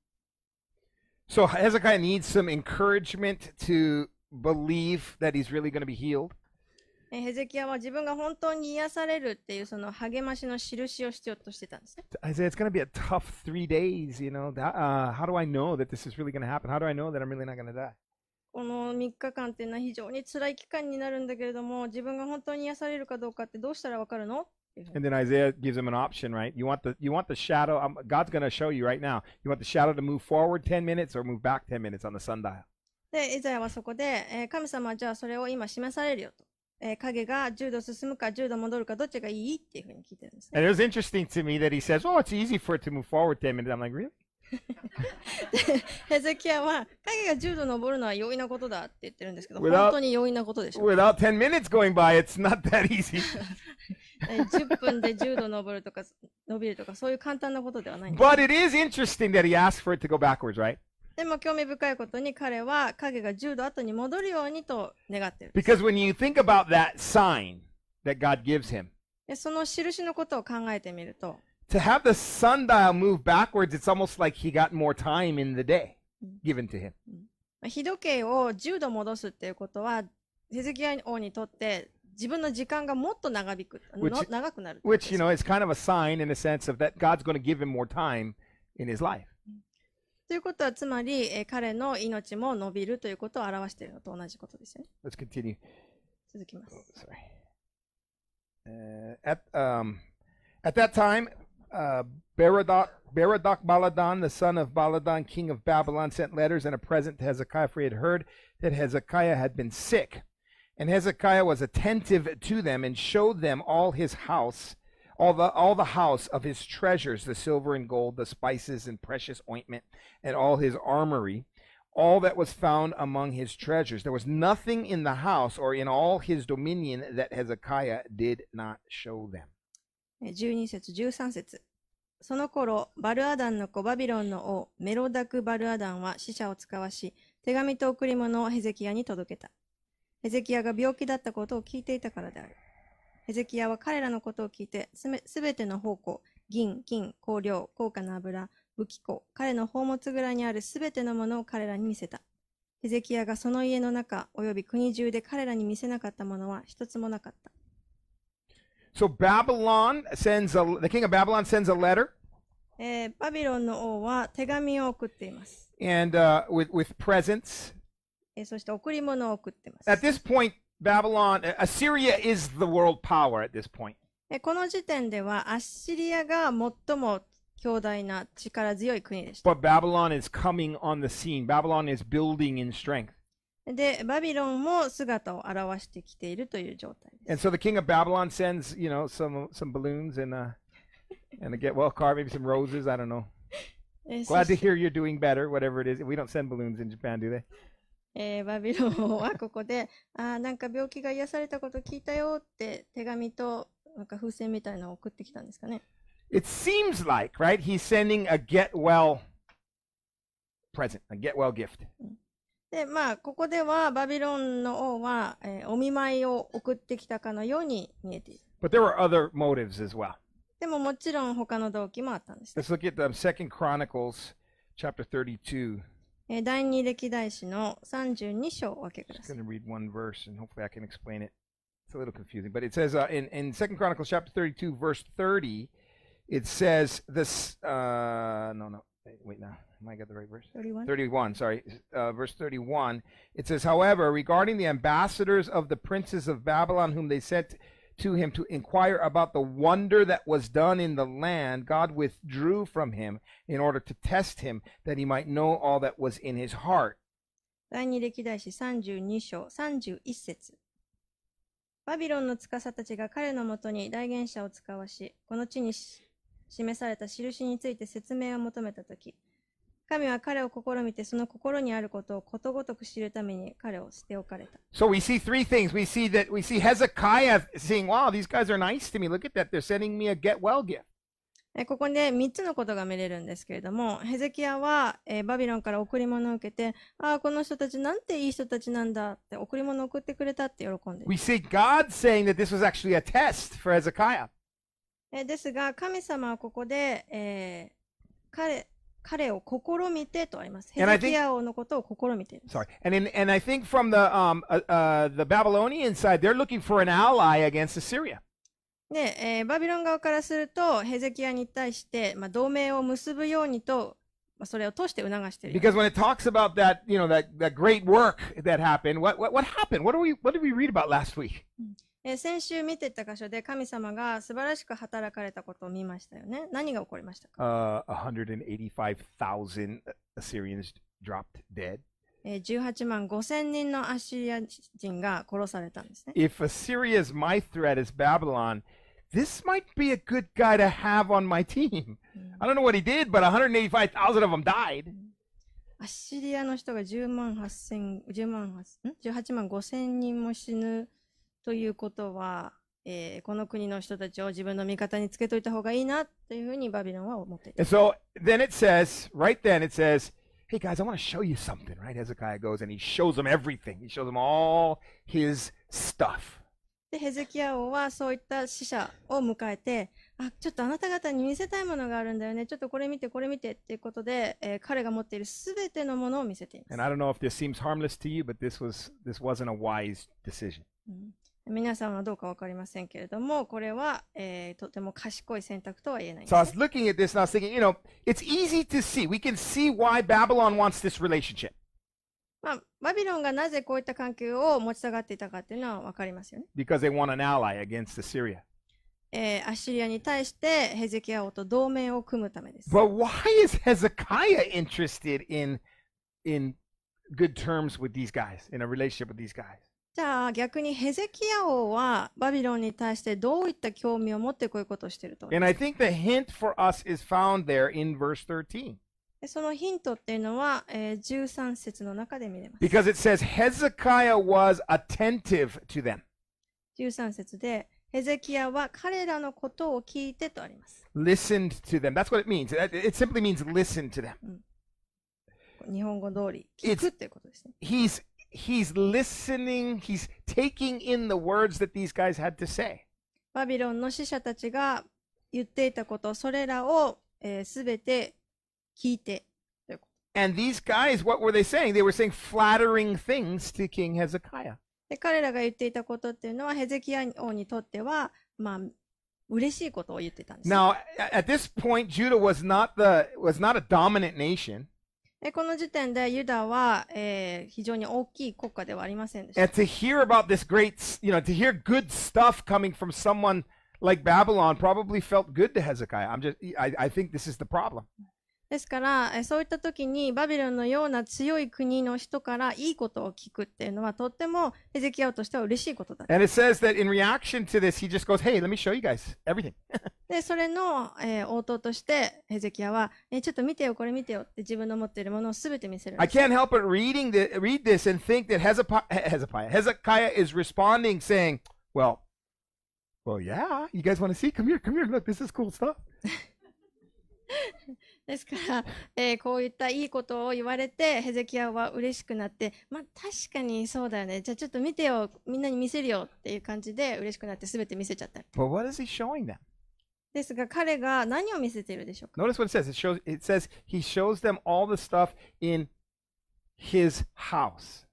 So Hezekiah needs some encouragement to believe that he's really going to be healed. えヘゼキヤは自分が本当に癒されるっていうその励ましの印を必要としてたんですね。Isaiah, it's going to be a tough three days, you know. That, uh, how do I know that this is really going to happen? How do I know that I'm really not going to die? この3日間っていうのは非常に辛い期間になるんだけれども、自分が本当に癒されるかどうかってどうしたらわかるの And then Isaiah gives him an option, right? You want the you want the shadow. Um, God's going to show you right now. You want the shadow to move forward 10 minutes or move back 10 minutes on the sundial. で、イザヤはそこで、えー、神様はじゃあそれを今示されるよと。えー、影が10度進むか10度戻るかどっちがいいっていうふうに聞いてるんです、ね。And it was interesting to me that he says, Oh, it's easy for it to move forward 10 minutes. I'm like, Really? ヘゼキヤは影が10度登るのは容易なことだって言ってるんですけど、without, 本当に容易なことでしょう。Without 10 minutes going by, it's not that easy. 10分で10度登るとか伸びるとかそういう簡単なことではないんです。But it is interesting that he asked for it to go backwards, right? でも興味深いことに彼は影が10度後に戻るようにと願っている。Because when you think about that sign that God gives him, その印のことを考えてみると、To have the sundial move backwards, it's almost like he got more time in the day given to him. 日時計を10度戻すっていうことは、ヘゼキヤ王にとって自分の時間がもっと長引く、which, 長くなる。Which, you know, is kind of a sign in a sense of that God's going to give him more time in his life. ということは、つまり、えー、彼の命も伸びるということを表しているのと同じことですよね。Let's continue. 続きます。Sorry.、Uh, at, um, at that time, uh, Berodach, Baladan, the son of Baladan, king of Babylon, sent letters and a present to Hezekiah, for he had heard that Hezekiah had been sick. And Hezekiah was attentive to them and showed them all his house all the all the house of his treasures, the silver and gold, the spices and precious ointment, and all his armory, all that was found among his treasures. There was nothing in the house or in all his dominion that Hezekiah did not show them. 12節エゼキヤは彼らのことを聞いて、すべての宝庫、銀、金、香料、高価な油、武器庫、彼の宝物蔵にあるすべてのものを彼らに見せた。エゼキヤがその家の中、および国中で彼らに見せなかったものは一つもなかった。So Babylon sends a, the king of Babylon sends a letter. えバビロンの王は手紙を送っています。And、uh, with, with presents. えそして贈り物を送ってます。At this point, Babylon, uh, Assyria is the world power at this point. この時点ではアッシリアが最も強大な力強い国でした。But Babylon is coming on the scene. Babylon is building in strength. で、バビロンも姿を現してきているという状態です。And so the king of Babylon sends, you know, some, some balloons and a, uh, and a get well card, maybe some roses, I don't know. Eh, Glad to hear you're doing better, whatever it is. We don't send balloons in Japan, do they? えー、バビロンはここで、あなんか病気が癒されたこと聞いたよって手紙となんか風船みたいなのを送ってきたんですかね。It seems like, right? He's sending a get well present, a get well gift. で、まあ、ここではバビロンの王は、えー、お見舞いを送ってきたかのように見えている。But there were other motives as well. でももちろん他の動機もあったんです、ね。Let's look at the Second Chronicles chapter 32. 第二歴代史の32章をお開けくだ just さい read one verse and hopefully I can explain it. It's a little confusing, but it says uh, in in Second Chronicles chapter thirty-two, verse thirty, it says this. Uh, no, no, wait, now. Am I got the right verse? 31? 31, sorry, uh, verse 31. It says, However, regarding the ambassadors of the princes of Babylon, whom they sent to him to inquire about the wonder that was done in the land, God withdrew from him in order to test him, that he might know all that was in his heart. 第二歴代史32章31節バビロンの司たちが彼のもとに代言者を使わし、この地に示された印について説明を求めたとき、神は彼を試みて、その心にあることをことごとく知るために彼を捨て置かれた。So we see three things. We see that we see Hezekiah saying, Wow, these guys are nice to me. Look at that. They're sending me a get well gift. ここで3つのことが見れるんですけれども、ヘゼキヤは、えー、バビロンから贈り物を受けて、ああ、この人たちなんていい人たちなんだって、贈り物を送ってくれたって喜んでいます。We see God saying that this was actually a test for Hezekiah. ですが、神様はここで、えー、彼彼を試みてとあります。ヘゼキヤ王のことを試みて。Sorry. And, in, and I think from the, um, uh, uh, the Babylonian side, they're looking for an ally against Assyria. で、えー、バビロン側からすると、ヘゼキヤに対して、まあ、同盟を結ぶようにと、まあ、それを通して促している。Because when it talks about that, you know, that, that great work that happened, what, what, what happened? What, do we, what did we read about last week? えー、先週見てた箇所で神様が素晴らしく働かれたことを見ましたよね。何が起こりましたか、uh, ?185,000 Assyrians dropped dead. 18万5千人のアッシリア人が殺されたんですね。If Assyria is my threat is Babylon, this might be a good guy to have on my team. I don't know what he did, but 185,000 of them died. アッシリアの人が10万8千、10万8、ん ?18 万5千人も死ぬ。ということは、えー、この国の人たちを自分の味方につけといた方がいいなというふうにバビロンは思っていた。And so then it says, right then it says, hey guys, I want to show you something, right? Hezekiah goes and he shows them everything. He shows them all his stuff. で、ヘゼキヤ王はそういった死者を迎えて、あ、ちょっとあなた方に見せたいものがあるんだよね。ちょっとこれ見て、これ見てっていうことで、えー、彼が持っているすべてのものを見せています。And I don't know if this seems harmless to you, but this was, this wasn't a wise decision. うん皆さんはどうかわかりませんけれども、これは、えー、とても賢い選択とは言えないんです。So I was looking at this and I was thinking, you know, it's easy to see. We can see why Babylon wants this relationship. まあ、バビロンがなぜこういった関係を持ちたがっていたかっていうのはわかりますよね。Because they want an ally against Assyria. えー、アッシリアに対してヘゼキヤ王と同盟を組むためです。But why is Hezekiah interested in, in good terms with these guys, in a relationship with these guys? じゃあ逆にヘゼキヤ王はバビロンに対してどういった興味を持ってこういうことをしていると And I think the hint for us is found there in verse 13. そのヒントっていうのは、えー、13節の中で見れます。Because it says Hezekiah was attentive to them. 13節で、ヘゼキヤは彼らのことを聞いてとあります。Listened to them. That's what it means. It simply means listen to them. 日本語通り聞くっていうことですね。He's he's listening, he's taking in the words that these guys had to say. バビロンの使者たちが言っていたこと、それらをすべ、えー、て聞いて。And these guys, what were they saying? They were saying flattering things to King Hezekiah. で彼らが言っていたことっていうのは、ヘゼキヤ王にとっては、まあ、嬉しいことを言ってたんです。Now, at this point, Judah was not, the, was not a dominant nation. えこの時点でユダは、えー、非常に大きい国家ではありませんでした。to hear about this great, you know, to hear good stuff coming from someone like Babylon probably felt good to Hezekiah. I'm just, I, I think this is the problem. ですからそういった時にバビロンのような強い国の人からいいことを聞くっていうのはとってもエゼキアオとしては嬉しいことだ。And it says that in reaction to this, he just goes, hey, let me show you guys everything. で、それの、えー、応答としてエゼキアは、えー、ちょっと見てよ、これ見てよって自分の持っているものをすべて見せる。I can't help but reading the, read this and think that Hezekiah, Hezekiah is responding saying, well, well, yeah, you guys want to see? Come here, come here, look, this is cool stuff. ですから、えー、こういったいいことを言われてヘゼキヤは嬉しくなってまあ確かにそうだよねじゃあちょっと見てよみんなに見せるよっていう感じで嬉しくなってすべて見せちゃった。what is he showing them? ですが彼が何を見せているでしょうか Notice what it says. It, shows, it says he shows them all the stuff in his house.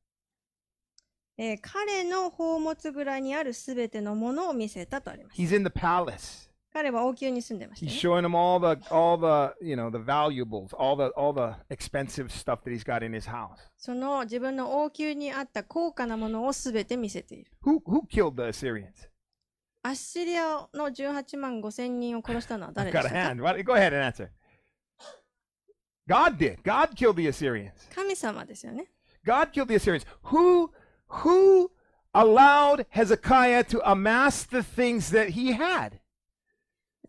えー、彼の宝物蔵にあるすべてのものを見せたとあります。He's in the palace. 彼は王宮に住んでました、ね。He's showing him all the all the you know the valuables, all the all the expensive stuff that he's got in his house. その自分の王宮にあった高価なものをすべて見せている。Who who killed the Assyrians? アッシリアの18万5千人を殺したのは誰でしたか Got a hand. Go ahead and answer. God did. God killed the Assyrians. 神様ですよね。God killed the Assyrians. Who who allowed Hezekiah to amass the things that he had?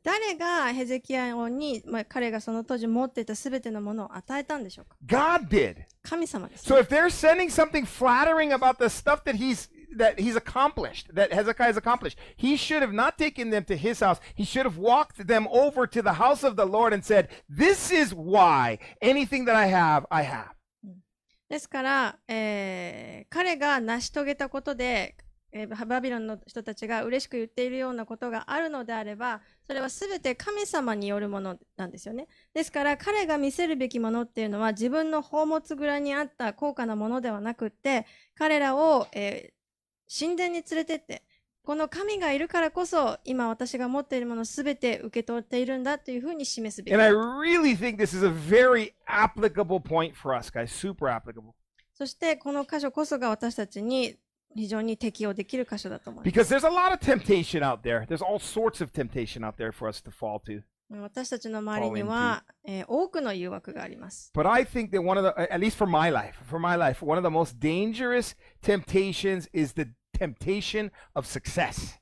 誰がヘゼキヤに、まあ、彼がその当時持っていたすべてのものを与えたんでしょうか God did. 神様です、ね。So if they're sending something flattering about the stuff that he's that he's accomplished, that Hezekiah's accomplished, he should have not taken them to his house. He should have walked them over to the house of the Lord and said, This is why anything that I have, I have. ですから、えー、彼が成し遂げたことで、えー、バビロンの人たちが嬉しく言っているようなことがあるのであれば、それは全て神様によるものなんですよね。ですから彼が見せるべきものっていうのは自分の宝物蔵にあった高価なものではなくって彼らを、えー、神殿に連れてってこの神がいるからこそ今私が持っているもの全て受け取っているんだというふうに示すべき。And I really think this is a very applicable point for us guys, super applicable. そしてこの箇所こそが私たちに非常に適用できる箇所だと思いま Because す。there's a lot of temptation out there. There's all sorts of temptation out there for us to fall to. 私たちの周りには、えー多くの誘惑があります。But I think that one of the, at least for my life, for my life, one of the most dangerous temptations is the temptation of success.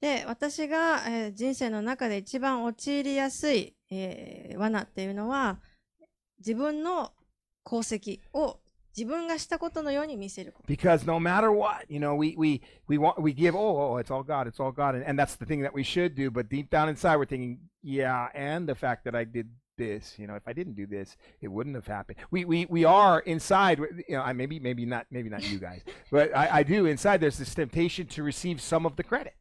で、私が、えー人生の中で一番陥りやすい、えー罠っていうのは、自分の功績を自分がしたことのように見せること。Because no matter what, you know, we, we, we, want, we give, oh, oh, oh, it's all God, it's all God. And, and that's the thing that we should do. But deep down inside, we're thinking, yeah, and the fact that I did this, you know, if I didn't do this, it wouldn't have happened. We, we, we are inside, you know, I maybe, maybe not, maybe not you guys, but I, I do inside, there's this temptation to receive some of the credit.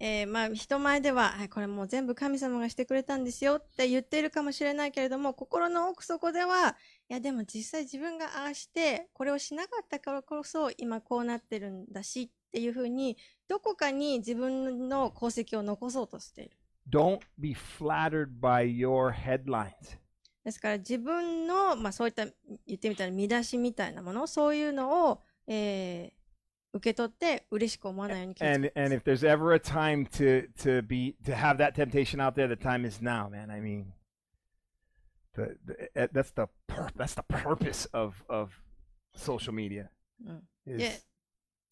えー、まあ人前ではこれもう全部神様がしてくれたんですよって言っているかもしれないけれども心の奥底ではいやでも実際自分がああしてこれをしなかったからこそ今こうなってるんだしっていうふうにどこかに自分の功績を残そうとしている。Don't be flattered by your headlines. ですから自分の、まあ、そういった言ってみたら見出しみたいなものそういうのを、えー、受け取って嬉しく思わないように気をつけ And, てくだ and さい if there's ever a time to, to be, to have that temptation out there, the time is now, man. I mean, the, the, eh, that's the, pur- that's the purpose of, of social media うん。is, で、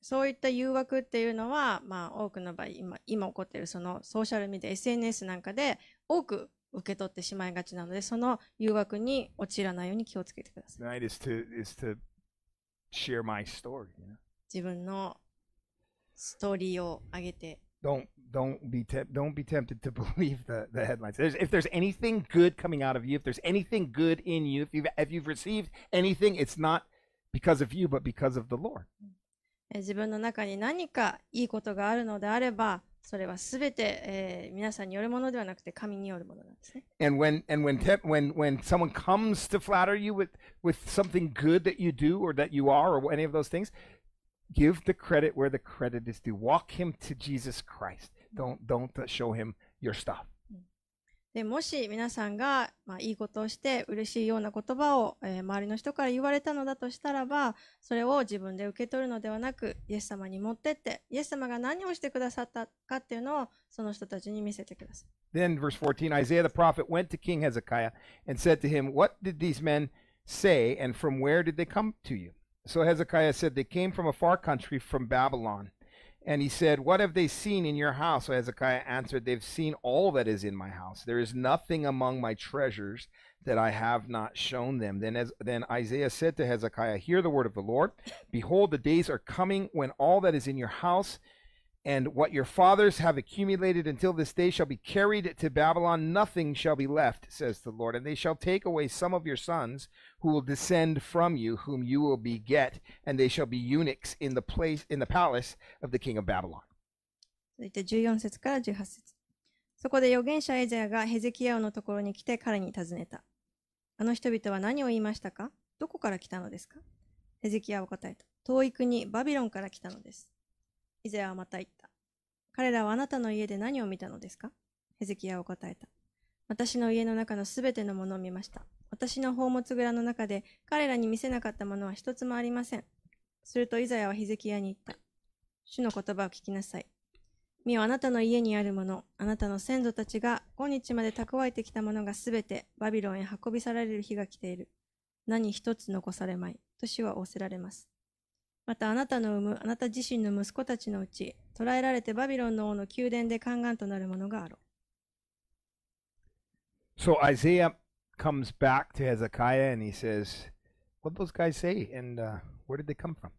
そういった誘惑っていうのは、まあ、多くの場合今、今起こっているそのソーシャルメディア、SNS なんかで多く受け取ってしまいがちなので、その誘惑に陥らないように気をつけてください。tonight is to, is to share my story, you know? 自分のストーリーを上げて。Don't don't be te- don't be tempted to believe the, the headlines. There's, if there's anything good coming out of you, if there's anything good in you, if you've if you've received anything, it's not because of you, but because of the Lord. 自分の中に何かいいことがあるのであれば、それはすべて、え皆さんによるものではなくて、神によるものなんですね。And when, and when, te- when, when someone comes to flatter you with, with something good that you do or that you are or any of those things, give the credit where the credit is due. Walk him to Jesus Christ. Don't don't show him your stuff. でもし皆さんが、まあ、いいことをして嬉しいような言葉を、えー、周りの人から言われたのだとしたらばそれを自分で受け取るのではなくイエス様に持ってってイエス様が何をしてくださったかっていうのをその人たちに見せてください。Then verse 14 Isaiah the prophet went to King Hezekiah and said to him, What did these men say and from where did they come to you? So Hezekiah said, They came from a far country, from Babylon. And he said, What have they seen in your house? So Hezekiah answered, They've seen all that is in my house. There is nothing among my treasures that I have not shown them. Then, as, then Isaiah said to Hezekiah, Hear the word of the Lord. Behold, the days are coming when all that is in your house and what your fathers have accumulated until this day shall be carried to Babylon. Nothing shall be left, says the Lord. And they shall take away some of your sons who will descend from you, whom you will beget, and they shall be eunuchs in the place in the palace of the king of Babylon. 続いて14節からイザはまた言った。彼らはあなたの家で何を見たのですかヘゼキヤを答えた。私の家の中のすべてのものを見ました。私の宝物蔵の中で彼らに見せなかったものは一つもありません。するとイザヤはヒゼキヤに言った。主の言葉を聞きなさい。見よあなたの家にあるもの、あなたの先祖たちが今日まで蓄えてきたものがすべてバビロンへ運び去られる日が来ている。何一つ残されまい。と主は仰せられます。またあなたの産むあなた自身の息子たちのうち、捕らえられてバビロンの王の宮殿で宦官となるものがあろ So Isaiah comes back to Hezekiah and he says, What did those guys say and、uh, where did they come from?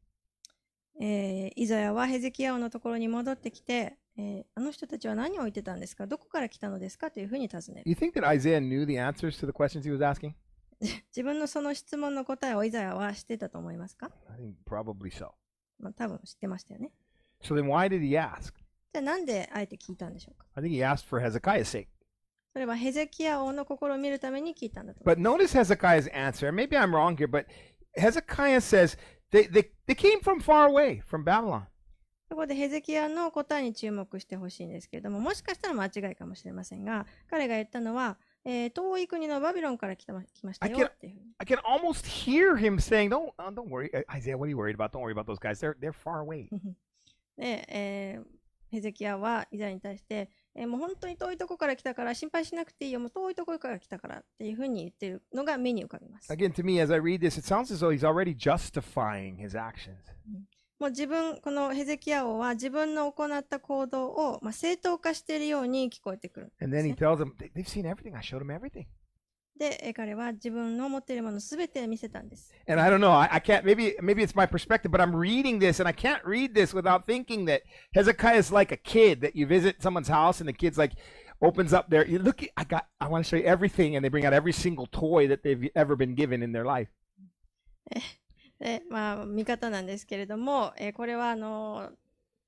えー、イザヤはヘゼキヤ王のところに戻ってきて、えー、あの人たちは何を言ってたんですかどこから来たのですかというふうに尋ねる。You think that Isaiah knew the answers to the questions he was asking? 自分のその質問の答えをイザヤは知ってたと思いますか I think probably so. まあ多分知ってましたよね。So then why did he ask? じゃあなんであえて聞いたんでしょうか I think he asked for Hezekiah's sake. それはヘゼキヤ王の心を見るために聞いたんだと。But notice Hezekiah's answer. Maybe I'm wrong here, but Hezekiah says they, they, they came from far away, from Babylon. そこでヘゼキヤの答えに注目してほしいんですけれども、もしかしたら間違いかもしれませんが、彼が言ったのは、えー、遠い国のバビロンから来た来ましたよ I can, っていう。I can almost hear him saying, don't, don't worry, Isaiah, what are you worried about? Don't worry about those guys, they're, they're far away. で、えー、ヘゼキヤはイザヤに対して、えー、もう本当に遠いとこから来たから心配しなくていいよ、もう遠いとこから来たからっていうふうに言ってるのが目に浮かびます。Again, to me, as I read this, it sounds as though he's already justifying his actions. もう自分、このヘゼキヤ王は自分の行った行動を、まあ、正当化しているように聞こえてくるんですね、t h e m で、え彼は自分の持っているものすべて見せたんです。And I don't know. I, I can't. Maybe maybe it's my perspective, but I'm reading this, and I can't read this without thinking that Hezekiah is like a kid that you visit someone's house, and the kid's like opens up their you look. I got. I want to show you everything, and they bring out every single toy that they've ever been given in their life. ええまあ、見方なんですけれども、えー、これはあの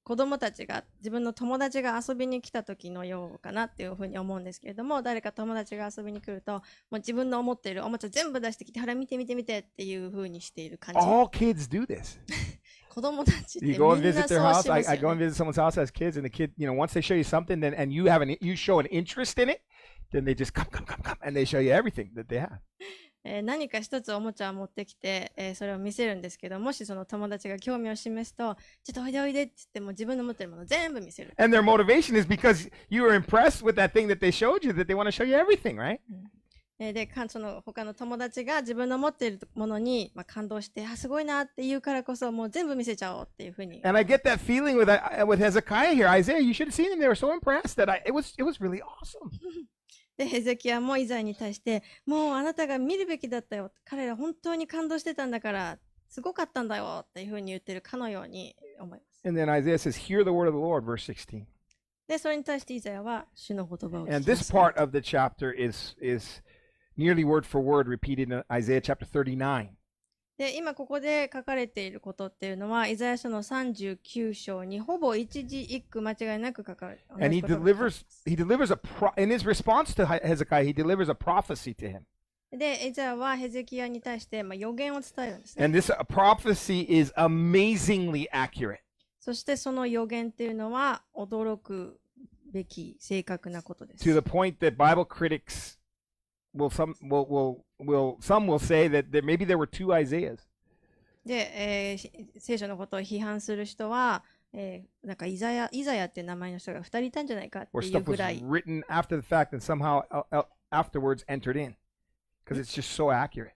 子どもたちが自分の友達が遊びに来た時のようかなっていうふうに思うんですけれども誰か友達が遊びに来るともう自分の思っているおもちゃ全部出してきてほら見て見て見てっていうふうにしている感じ。All kids do this. 子供たちってみんなそうしますよ、ね。You go and visit their house. I, I go and visit someone's house as kids, and the kid, you know, once they show you something, then and you have an you show an interest in it, then they just come come come come and they show you everything that they have. えー、何か一つおもちゃを持ってきて、えー、それを見せるんですけどもしその友達が興味を示すとちょっとおいでおいでって言っても自分の持ってるもの全部見せる。And their motivation is because you were impressed with that thing that they showed you that they want to show you everything, right?、うん、でその他の友達が自分の持っているものに、まあ、感動してあすごいなって言うからこそもう全部見せちゃおうっていうふうに。And I get that feeling with, with Hezekiah here. Isaiah, you should have seen him. They were so impressed that I, it, was, it was really awesome. でヘゼキヤもイザヤに対してもうあなたが見るべきだったよ彼ら本当に感動してたんだからすごかったんだよっていうふうに言ってるかのように思います。And then Isaiah says, Hear the word of the Lord, verse 16. で、それに対してイザヤは主の言葉を聞きなさ And this part of the chapter is, is nearly word for word repeated in Isaiah chapter 39. で今ここで書かれていることっていうのは、イザヤ書の39章にほぼ一字一句間違いなく書かれています。And he delivers, he delivers a pro, in his response to Hezekiah, he delivers a prophecy to him. で、エザヤはヘゼキヤに対して、まあ、予言を伝えるんです、ね。And this prophecy is amazingly accurate. そしてその予言っていうのは驚くべき正確なことです。To the point that Bible critics will, some, will, will will some will say that there, maybe there were two Isaiahs. で、えー、聖書のことを批判する人は、えー、なんかイザヤイザヤっていう名前の人が2人いたんじゃないかっていうぐらい。written after the fact and somehow uh, uh, afterwards entered in. Because it's just so accurate.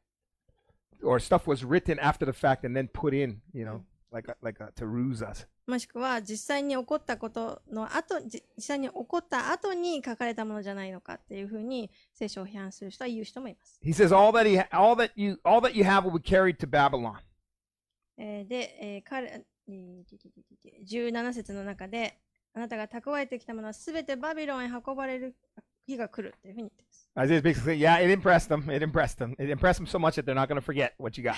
Or stuff was written after the fact and then put in, you know. like a, like a, to ruse us. もしくは実際に起こったことの後、実際に起こった後に書かれたものじゃないのかっていうふうに聖書を批判する人は言う人もいます。He says, all that, he, all that, you, all that you have will be carried to Babylon. で、えー、彼17節の中で、あなたが蓄えてきたものはすべてバビロンへ運ばれる日が来るというふうに言っています。Isaiah basically, yeah, it impressed them. It impressed them. It impressed them so much that they're not going to forget what you got.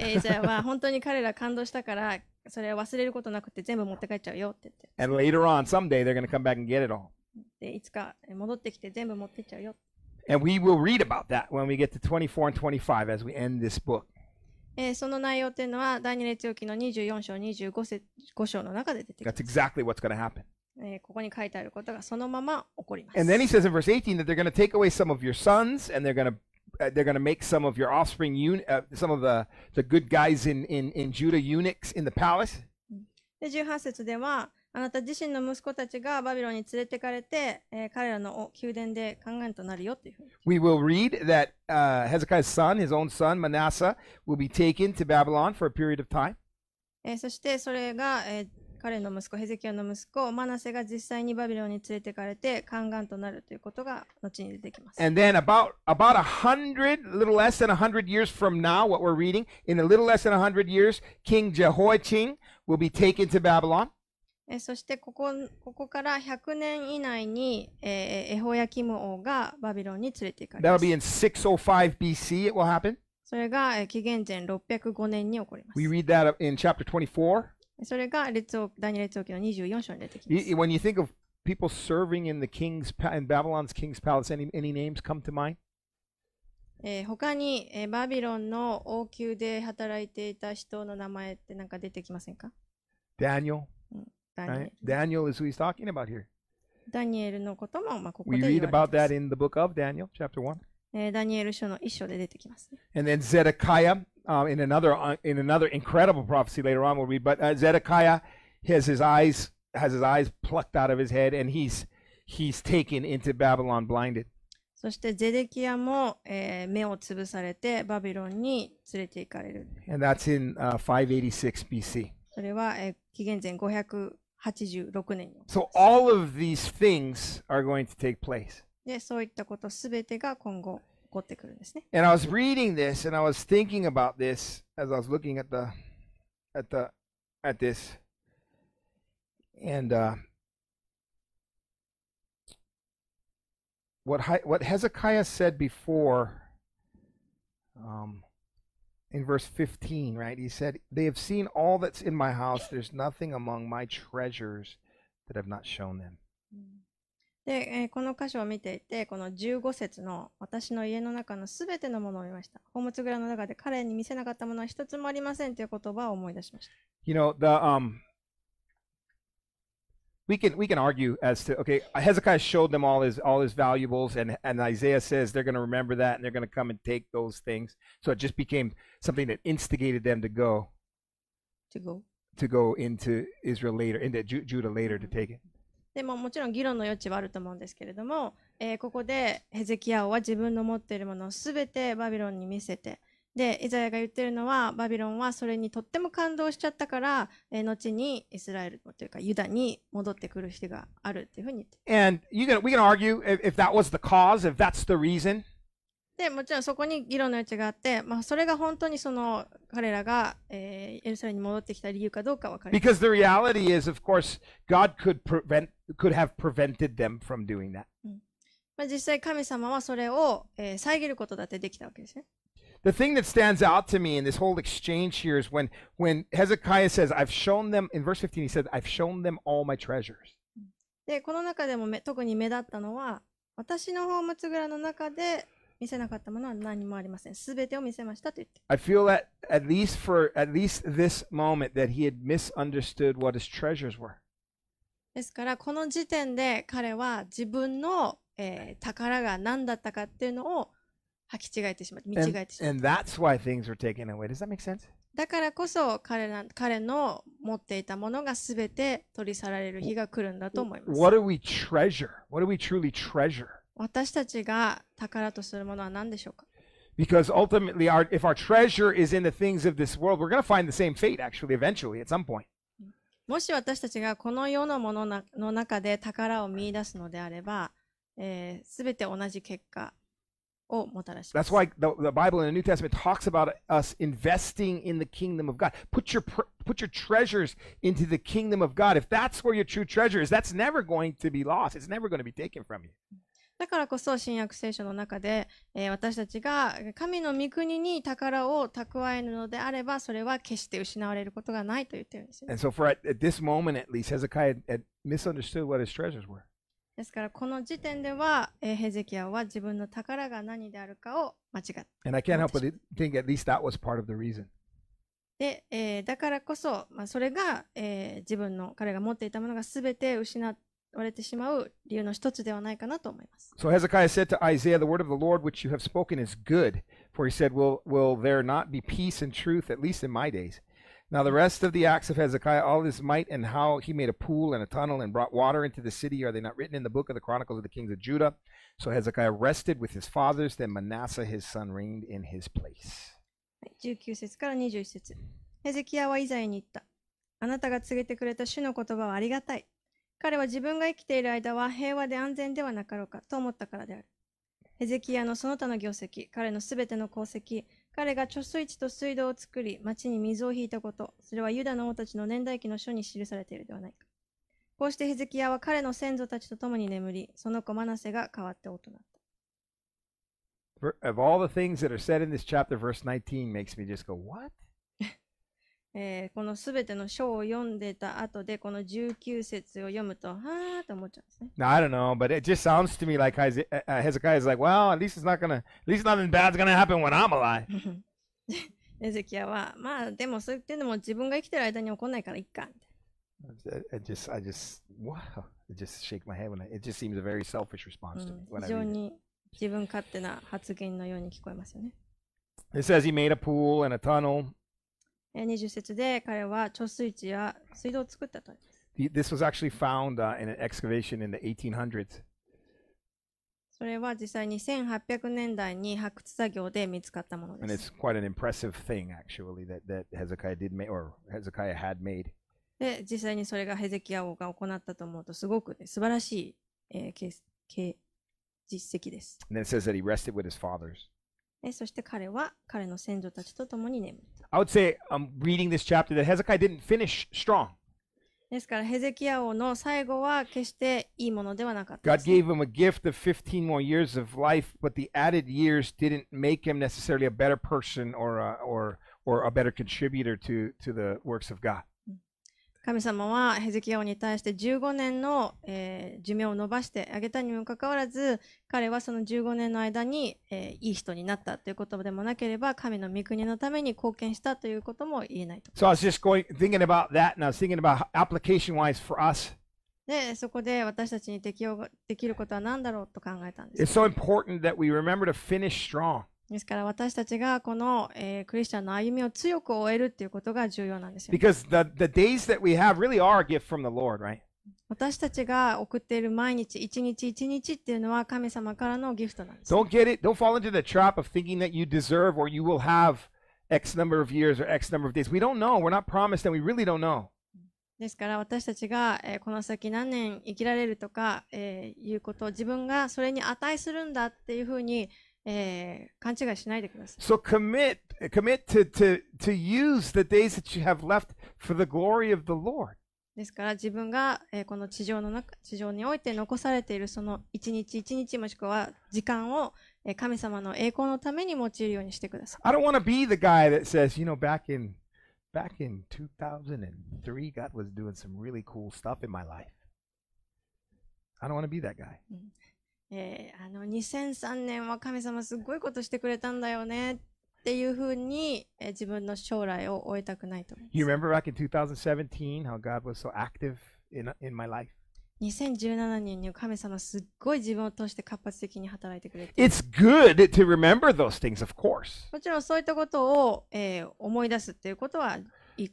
えー、じゃあまあ本当に彼ら感動したから、それは忘れることなくて全部持って帰っちゃうよって言って。And later on, someday they're going to come back and get it all. で、いつか戻ってきて全部持ってっちゃうよ。And we will read about that when we get to 24 and 25 as we end this book. えー、その内容というのは、第二列王記の24章、25節5章の中で出てきます。That's exactly what's going to happen. えー、ここに書いてあることがそのまま起こります。And then he says in verse 18 that they're going to take away some of your sons and they're going to Uh, they're going to make some of your offspring, un- uh, some of the, the good guys in, in, in Judah eunuchs in the palace. で18節ではあなた自身の息子たちがバビロンに連れてかれて、えー、彼らの宮殿で宦官となるよという。We will read that、uh, Hezekiah's son, his own son, Manasseh, will be taken to Babylon for a period of time. えー、そしてそれが、えー、彼の息子ヘゼキヤの息子マナセが実際にバビロンに連れてかれて宦官となるということが後に出てきます。And then about about a hundred, little less than a hundred years from now, what we're reading, in a little less than a hundred years, King Jehoiachin will be taken to Babylon. そしてここここから100年以内に、えー、エホヤキム王がバビロンに連れて行かれます。That'll be in 605 BC, it will happen. それが、えー、紀元前605年に起こります。We read that in chapter 24. それが列王第二列王記の24章に出てきます。You, when you think of people serving in the king's in Babylon's king's palace, any any names come to mind? えー、他に、えー、バビロンの王宮で働いていた人の名前ってなんか出てきませんか Daniel. ダニエル。Right? Daniel is who he's talking about here. ダニエルのことも、まあ、ここで We read about that in the book of Daniel, chapter 1. ダニエル書の一章で出てきます、ね。And then Zedekiah, Um, in another uh, in another incredible prophecy later on we'll read. But uh, Zedekiah has his eyes has his eyes plucked out of his head, and he's he's taken into Babylon blinded. そしてゼデキアも、えー、目をつぶされてバビロンに連れて行かれる。And that's in、uh, 586 BC. それはえー紀元前 all of these things are going to take place. で、そういったことすべてが今後。and I was reading this and I was thinking about this as I was looking at the at the at this. And uh, what what Hezekiah said before um, in verse 15, right? He said, "They have seen all that's in my house. There's nothing among my treasures that have not shown them." で、えー、この箇所を見ていて、この15節の私の家の中のすべてのものを見ました。宝物蔵の中で彼に見せなかったものは一つもありませんという言葉を思い出しました。You know, the, um, we can, we can argue as to, okay, Hezekiah showed them all his, all his valuables, and, and Isaiah says they're going to remember that and they're going to come and take those things. So it just became something that instigated them to go. To go. To go into Israel later, into Judah later to take it. でももちろん議論の余地はあると思うんですけれども、えー、ここでヘゼキヤ王は自分の持っているものをべてバビロンに見せてでイザヤが言ってるのはバビロンはそれにとっても感動しちゃったから、えー、後にイスラエルというかユダに戻ってくる人があるっていうふうに言って。And you can, we can argue if that was the cause, if that's the reason. でもちろんそこに議論の余地があって、まあ、それが本当にその彼らが、えー、エルサレムに戻ってきた理由かどうかわかりません。Because the reality is, of course, God could, prevent, could have prevented them from doing that. まあ実際神様はそれを、えー、遮ることだってできたわけですね。The thing that stands out to me in this whole exchange here is when, when Hezekiah says, I've shown them, in verse 15, he said, I've shown them all my treasures. で、この中でもめ特に目立ったのは、私の宝物蔵の中で見せなかったものは何もありません。すべてを見せましたと言って。I feel that at least for at least this moment that he had misunderstood what his treasures were. ですからこの時点で彼は自分の、えー、宝が何だったかっていうのを履き違えてしまって、見違えてしまった。And, and that's why things w r e taken away. Does that make sense? だからこそ彼ら彼の持っていたものがすべて取り去られる日が来るんだと思います。What do we treasure? What do we truly treasure? 私たちが宝とするものは何でしょうか Because ultimately, our, if our treasure is in the things of this world, we're going to find the same fate, actually, eventually, at some point. もし私たちがこの世のものなの中で宝を見出すのであれば、す、えー、べ、て同じ結果をもたらします。That's why the, the Bible in the New Testament talks about us investing in the kingdom of God. Put your, put your treasures into the kingdom of God. If that's where your true treasure is, that's never going to be lost. It's never going to be taken from you. だからこそ新約聖書の中で、えー、私たちが神の御国に宝を蓄えるのであればそれは決して失われることがないと言ってるんですよ。ですからこの時点では、えー、ヘゼキヤは自分の宝が何であるかを間違って。a n で、えー、だからこそ、まあ、それが、えー、自分の彼が持っていたものがすべて失っ So Hezekiah said to Isaiah, The word of the Lord which you have spoken is good. For he said, Will, will there not be peace and truth, at least in my days? Now the rest of the acts of Hezekiah, all his might, and how he made a pool and a tunnel and brought water into the city, are they not written in the book of the Chronicles of the Kings of Judah? So Hezekiah rested with his fathers, then Manasseh his son reigned in his place. 19節から21節ヘゼキヤはイザヤに言った。あなたが告げてくれた主の言葉はありがたい。彼は自分が生きている間は平和で安全ではなかろうかと思ったからである。ヘゼキヤのその他の業績、彼のすべての功績、彼が貯水池と水道を作り、町に水を引いたこと、それはユダの王たちの年代記の書に記されているではないか。こうしてヘゼキヤは彼の先祖たちと共に眠り、その子マナセが変わって大人。Of all the things that are said in this chapter, verse 19 makes me just go, What? えー、このすべての書を読んでた後で、この19節を読むと、はあと思っちゃうんですね。Now, I don't know, but it just sounds to me like Hezekiah is like, well, at least it's not gonna, at least nothing bad's gonna happen when I'm alive. エゼキヤは、まあでもそう言ってでも自分が生きてる間に起こんないからいっか。I just, I just, wow, I just shake my head when I, it just seems a very selfish response to me. 非常に自分勝手な発言のように聞こえますよね。It says he made a pool and a tunnel. 20節で彼は貯水池や水道を作ったとあります。This was actually found、uh, in an excavation in the 1800s. それは実際に1800年代に発掘作業で見つかったものです。And it's quite an impressive thing, actually, that, that Hezekiah did make, or Hezekiah had made. で、実際にそれがヘゼキヤ王が行ったと思うと、すごく、ね、素晴らしい、えー、けけ実績です。And then it says that he rested with his fathers. そして彼は彼の先祖たちと共に眠った。I would say I'm reading this chapter that Hezekiah didn't finish strong. God gave him a gift of 15 more years of life, but the added years didn't make him necessarily a better person or a, or or a better contributor to to the works of God. 神様はヘゼキヤ王に対して15年の、えー、寿命を延ばしてあげたにもかかわらず彼はその15年の間に、えー、いい人になったということでもなければ神の御国のために貢献したということも言えないと。でそこで私たちに適用できることは何だろうと考えたんです、ね。ですから私たちがこの、えー、クリスチャンの歩みを強く終えるっていうことが重要なんですよ、ね。Because the, the days that we have really are a gift from the Lord, right? 私たちが送っている毎日、一日一日っていうのは神様からのギフトなんです、ね。Don't get it, don't fall into the trap of thinking that you deserve or you will have X number of years or X number of days. We don't know, we're not promised, and we really don't know. ですから私たちが、えー、この先何年生きられるとか、えー、いうことを自分がそれに値するんだっていうふうにえー、勘違いしないでください。So commit, commit to, to, to use the days that you have left for the glory of the Lord. ですから自分が、えー、この地上の中地上において残されているその一日一日もしくは時間を、えー、神様の栄光のために用いるようにしてください。I don't want to be the guy that says, you know, back in, back in 2003, God was doing some really cool stuff in my life. I don't want to be that guy. えー、あの2003年は神様すごいことしてくれたんだよねっていうふうに、えー、自分の将来を終えたくないと思います。You remember back in 2017 how God was so active in, in my life? 2017年に神様すっごい自分を通して活発的に働いてくれて。It's good to remember those things, of course. もちろんそういったことを、えー、思い出すっていうことは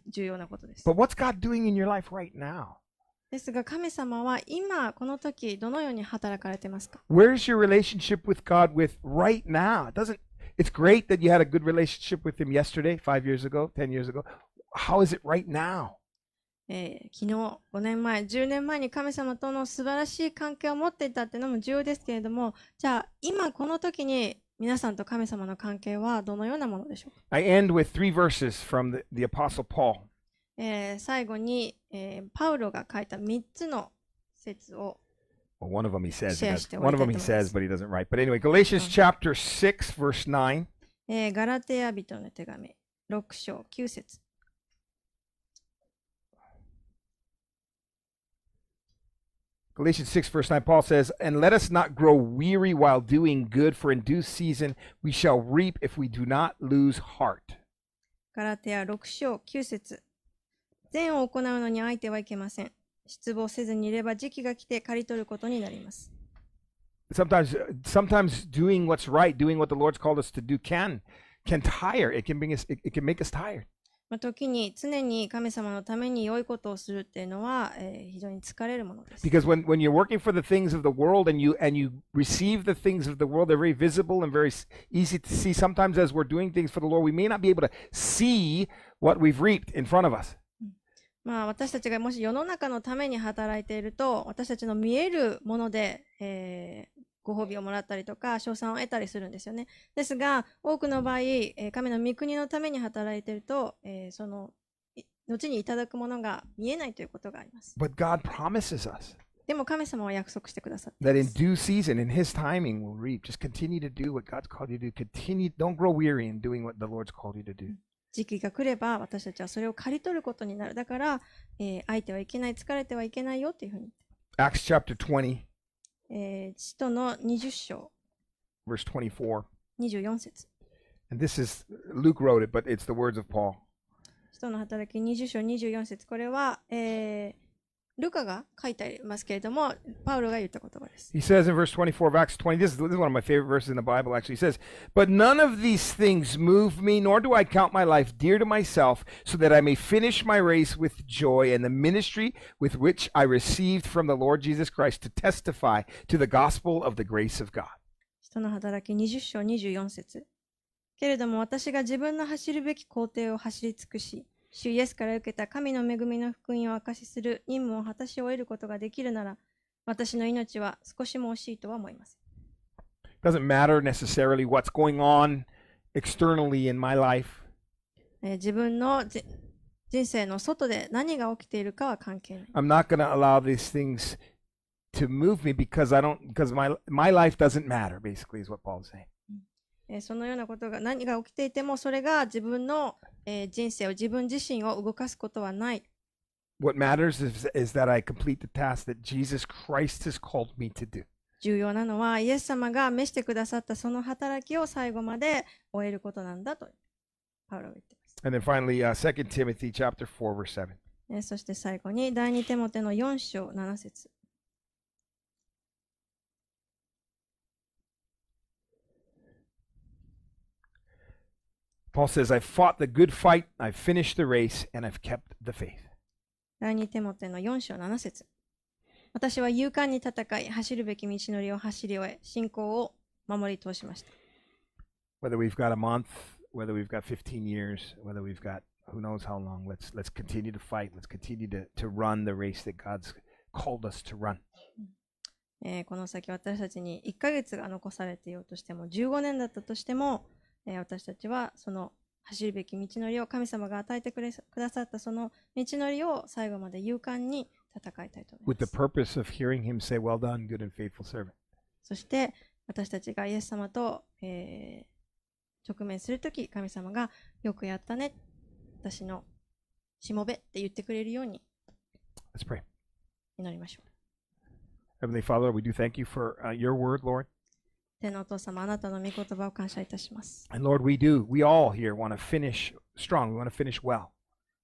重要なことです。But what's God doing in your life right now? ですが神様は今この時どのように働かれてますか Where's your relationship with God with right now? doesn't It's great that you had a good relationship with him yesterday, 5 years ago, 10 years ago. How is it right now? えー、昨日、5年前、10年前に神様との素晴らしい関係を持っていたっていうのも重要ですけれども、じゃあ今この時に皆さんと神様の関係はどのようなものでしょうか I end with three verses from the, the Apostle Paul. えー、最後に、えー、パウロが書いた3つの説を Well, one of them he says. Has, one of them he says, but he doesn't write. But anyway, Galatians chapter 6, verse 9. えー、ガラテヤ人の手紙6章9節 Galatians 6, verse 9, Paul says, And let us not grow weary while doing good, for in due season we shall reap if we do not lose heart. ガラテヤ6章9節善を行うのに相手はいけません。失望せずにいれば時期が来て刈り取ることになります。Sometimes, sometimes doing what's right, doing what the Lord's called us to do can, can tire. It can, bring us, it, it can make us tired. まあ、時に常に神様のために良いことをするっていうのは、えー、非常に疲れるものです。Because when, when you're working for the things of the world and you, and you receive the things of the world, they're very visible and very easy to see. Sometimes as we're doing things for the Lord, we may not be able to see what we've reaped in front of us. まあ、私たちがもし世の中のために働いていると私たちの見えるもので、えー、ご褒美をもらったりとか賞賛を得たりするんですよねですが多くの場合、えー、神の御国のために働いていると、えー、その後にいただくものが見えないということがありますでも神様は約束してください時期が来れば私たちはそれを刈り取ることになる。だから、えー、相手はいけない、疲れてはいけないよっていうふうに。Acts chapter 20. えー、使徒の20章。Verse 24. 24節。And this is, Luke wrote it, but it's the words of Paul. 使徒の働き20章24節。これは、えールカが書いてありますけれども、パウロが言った言葉です。He says in verse 24 of Acts 20, this is, this is one of my favorite verses in the Bible actually. He says, But none of these things move me, nor do I count my life dear to myself, so that I may finish my race with joy and the ministry with which I received from the Lord Jesus Christ to testify to the gospel of the grace of God. 人の働き20章24節けれども私が自分の走るべき工程を走り尽くし、主イエスから受けた神の恵みの福音を明かしする任務を果たし終えることができるなら、私の命は少しも惜しいとは思います。Doesn't matter necessarily what's going on externally in my life. 自分の人生の外で何が起きているかは関係ない。I'm not going to allow these things to move me because I don't because my my life doesn't matter basically is what Paul is saying. えそのようなことが何が起きていてもそれが自分の、え人生を自分自身を動かすことはない。What matters is, is that I complete the task that Jesus Christ has called me to do. 重要なのは、イエス様が召してくださったその働きを最後まで終えることなんだと、パウロは言っています。And then finally,、uh, 2 Timothy chapter 4, verse 7. そして最後に、第2テモテの4章7節。Paul says, I've fought the good fight, I've finished the race, and I've kept the faith. 第二手モての4章7節私は勇敢に戦い、走るべき道のりを走り終え、信仰を守り通しました。Whether we've got a month, whether we've got 15 years, whether we've got who knows how long, let's, let's continue to fight, let's continue to, to run the race that God's called us to run. えー、この先私たちに1ヶ月が残されていようとしても15年だったとしてもえー、私たちはその走るべき道のりを神様が与えてくれくださったその道のりを最後まで勇敢に戦いたいと思い With the ます。purpose of hearing him say, Well done, good and faithful servant. そして私たちがイエス様と、えー直面するとき、神様がよくやったね、私のしもべって言ってくれるように Let's pray. 祈りましょう。Heavenly Father, we do thank you for uh, your word, Lord. 天のお父様、あなたの御言葉を感謝いたします。And Lord, we do, we all here want to finish strong. We want to finish well.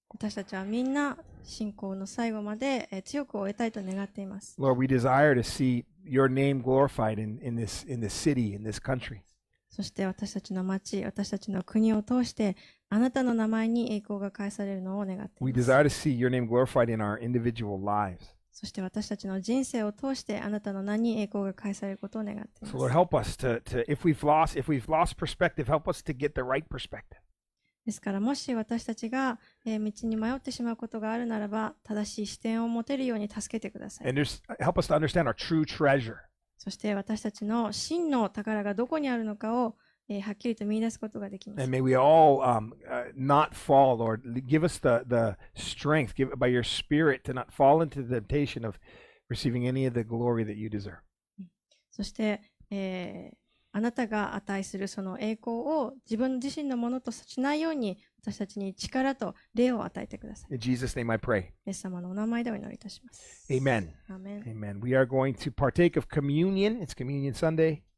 私たちはみんな信仰の最後までえー強く終えたいと願っています。Lord, we desire to see your name glorified in, in, this, in this city, in this country. そして私たちの町、私たちの国を通して、あなたの名前に栄光が返されるのを願ってい We ます。desire to see your name glorified in our individual lives. そして私たちの人生を通してあなたの何に栄光が返されることを願っています。So、to, to, lost, lost perspective, right、perspective. ですからもし私たちが、えー、道に迷ってしまうことがあるならば正しい視点を持てるように助けてください。そして私たちの真の宝がどこにあるのかをえー、はっきりと見出すことができます。And may we all、um, uh, not fall, Lord. Give us the, the strength give, by your Spirit to not fall into the temptation of receiving any of the glory that you deserve. そして、えー、あなたが値するその栄光を自分自身のものとしないように私たちに力と霊を与えてください。In Jesus' name I pray. イエス様のお名前でお祈りいたします。Amen. Amen. Amen. We are going to partake of communion. It's Communion Sunday.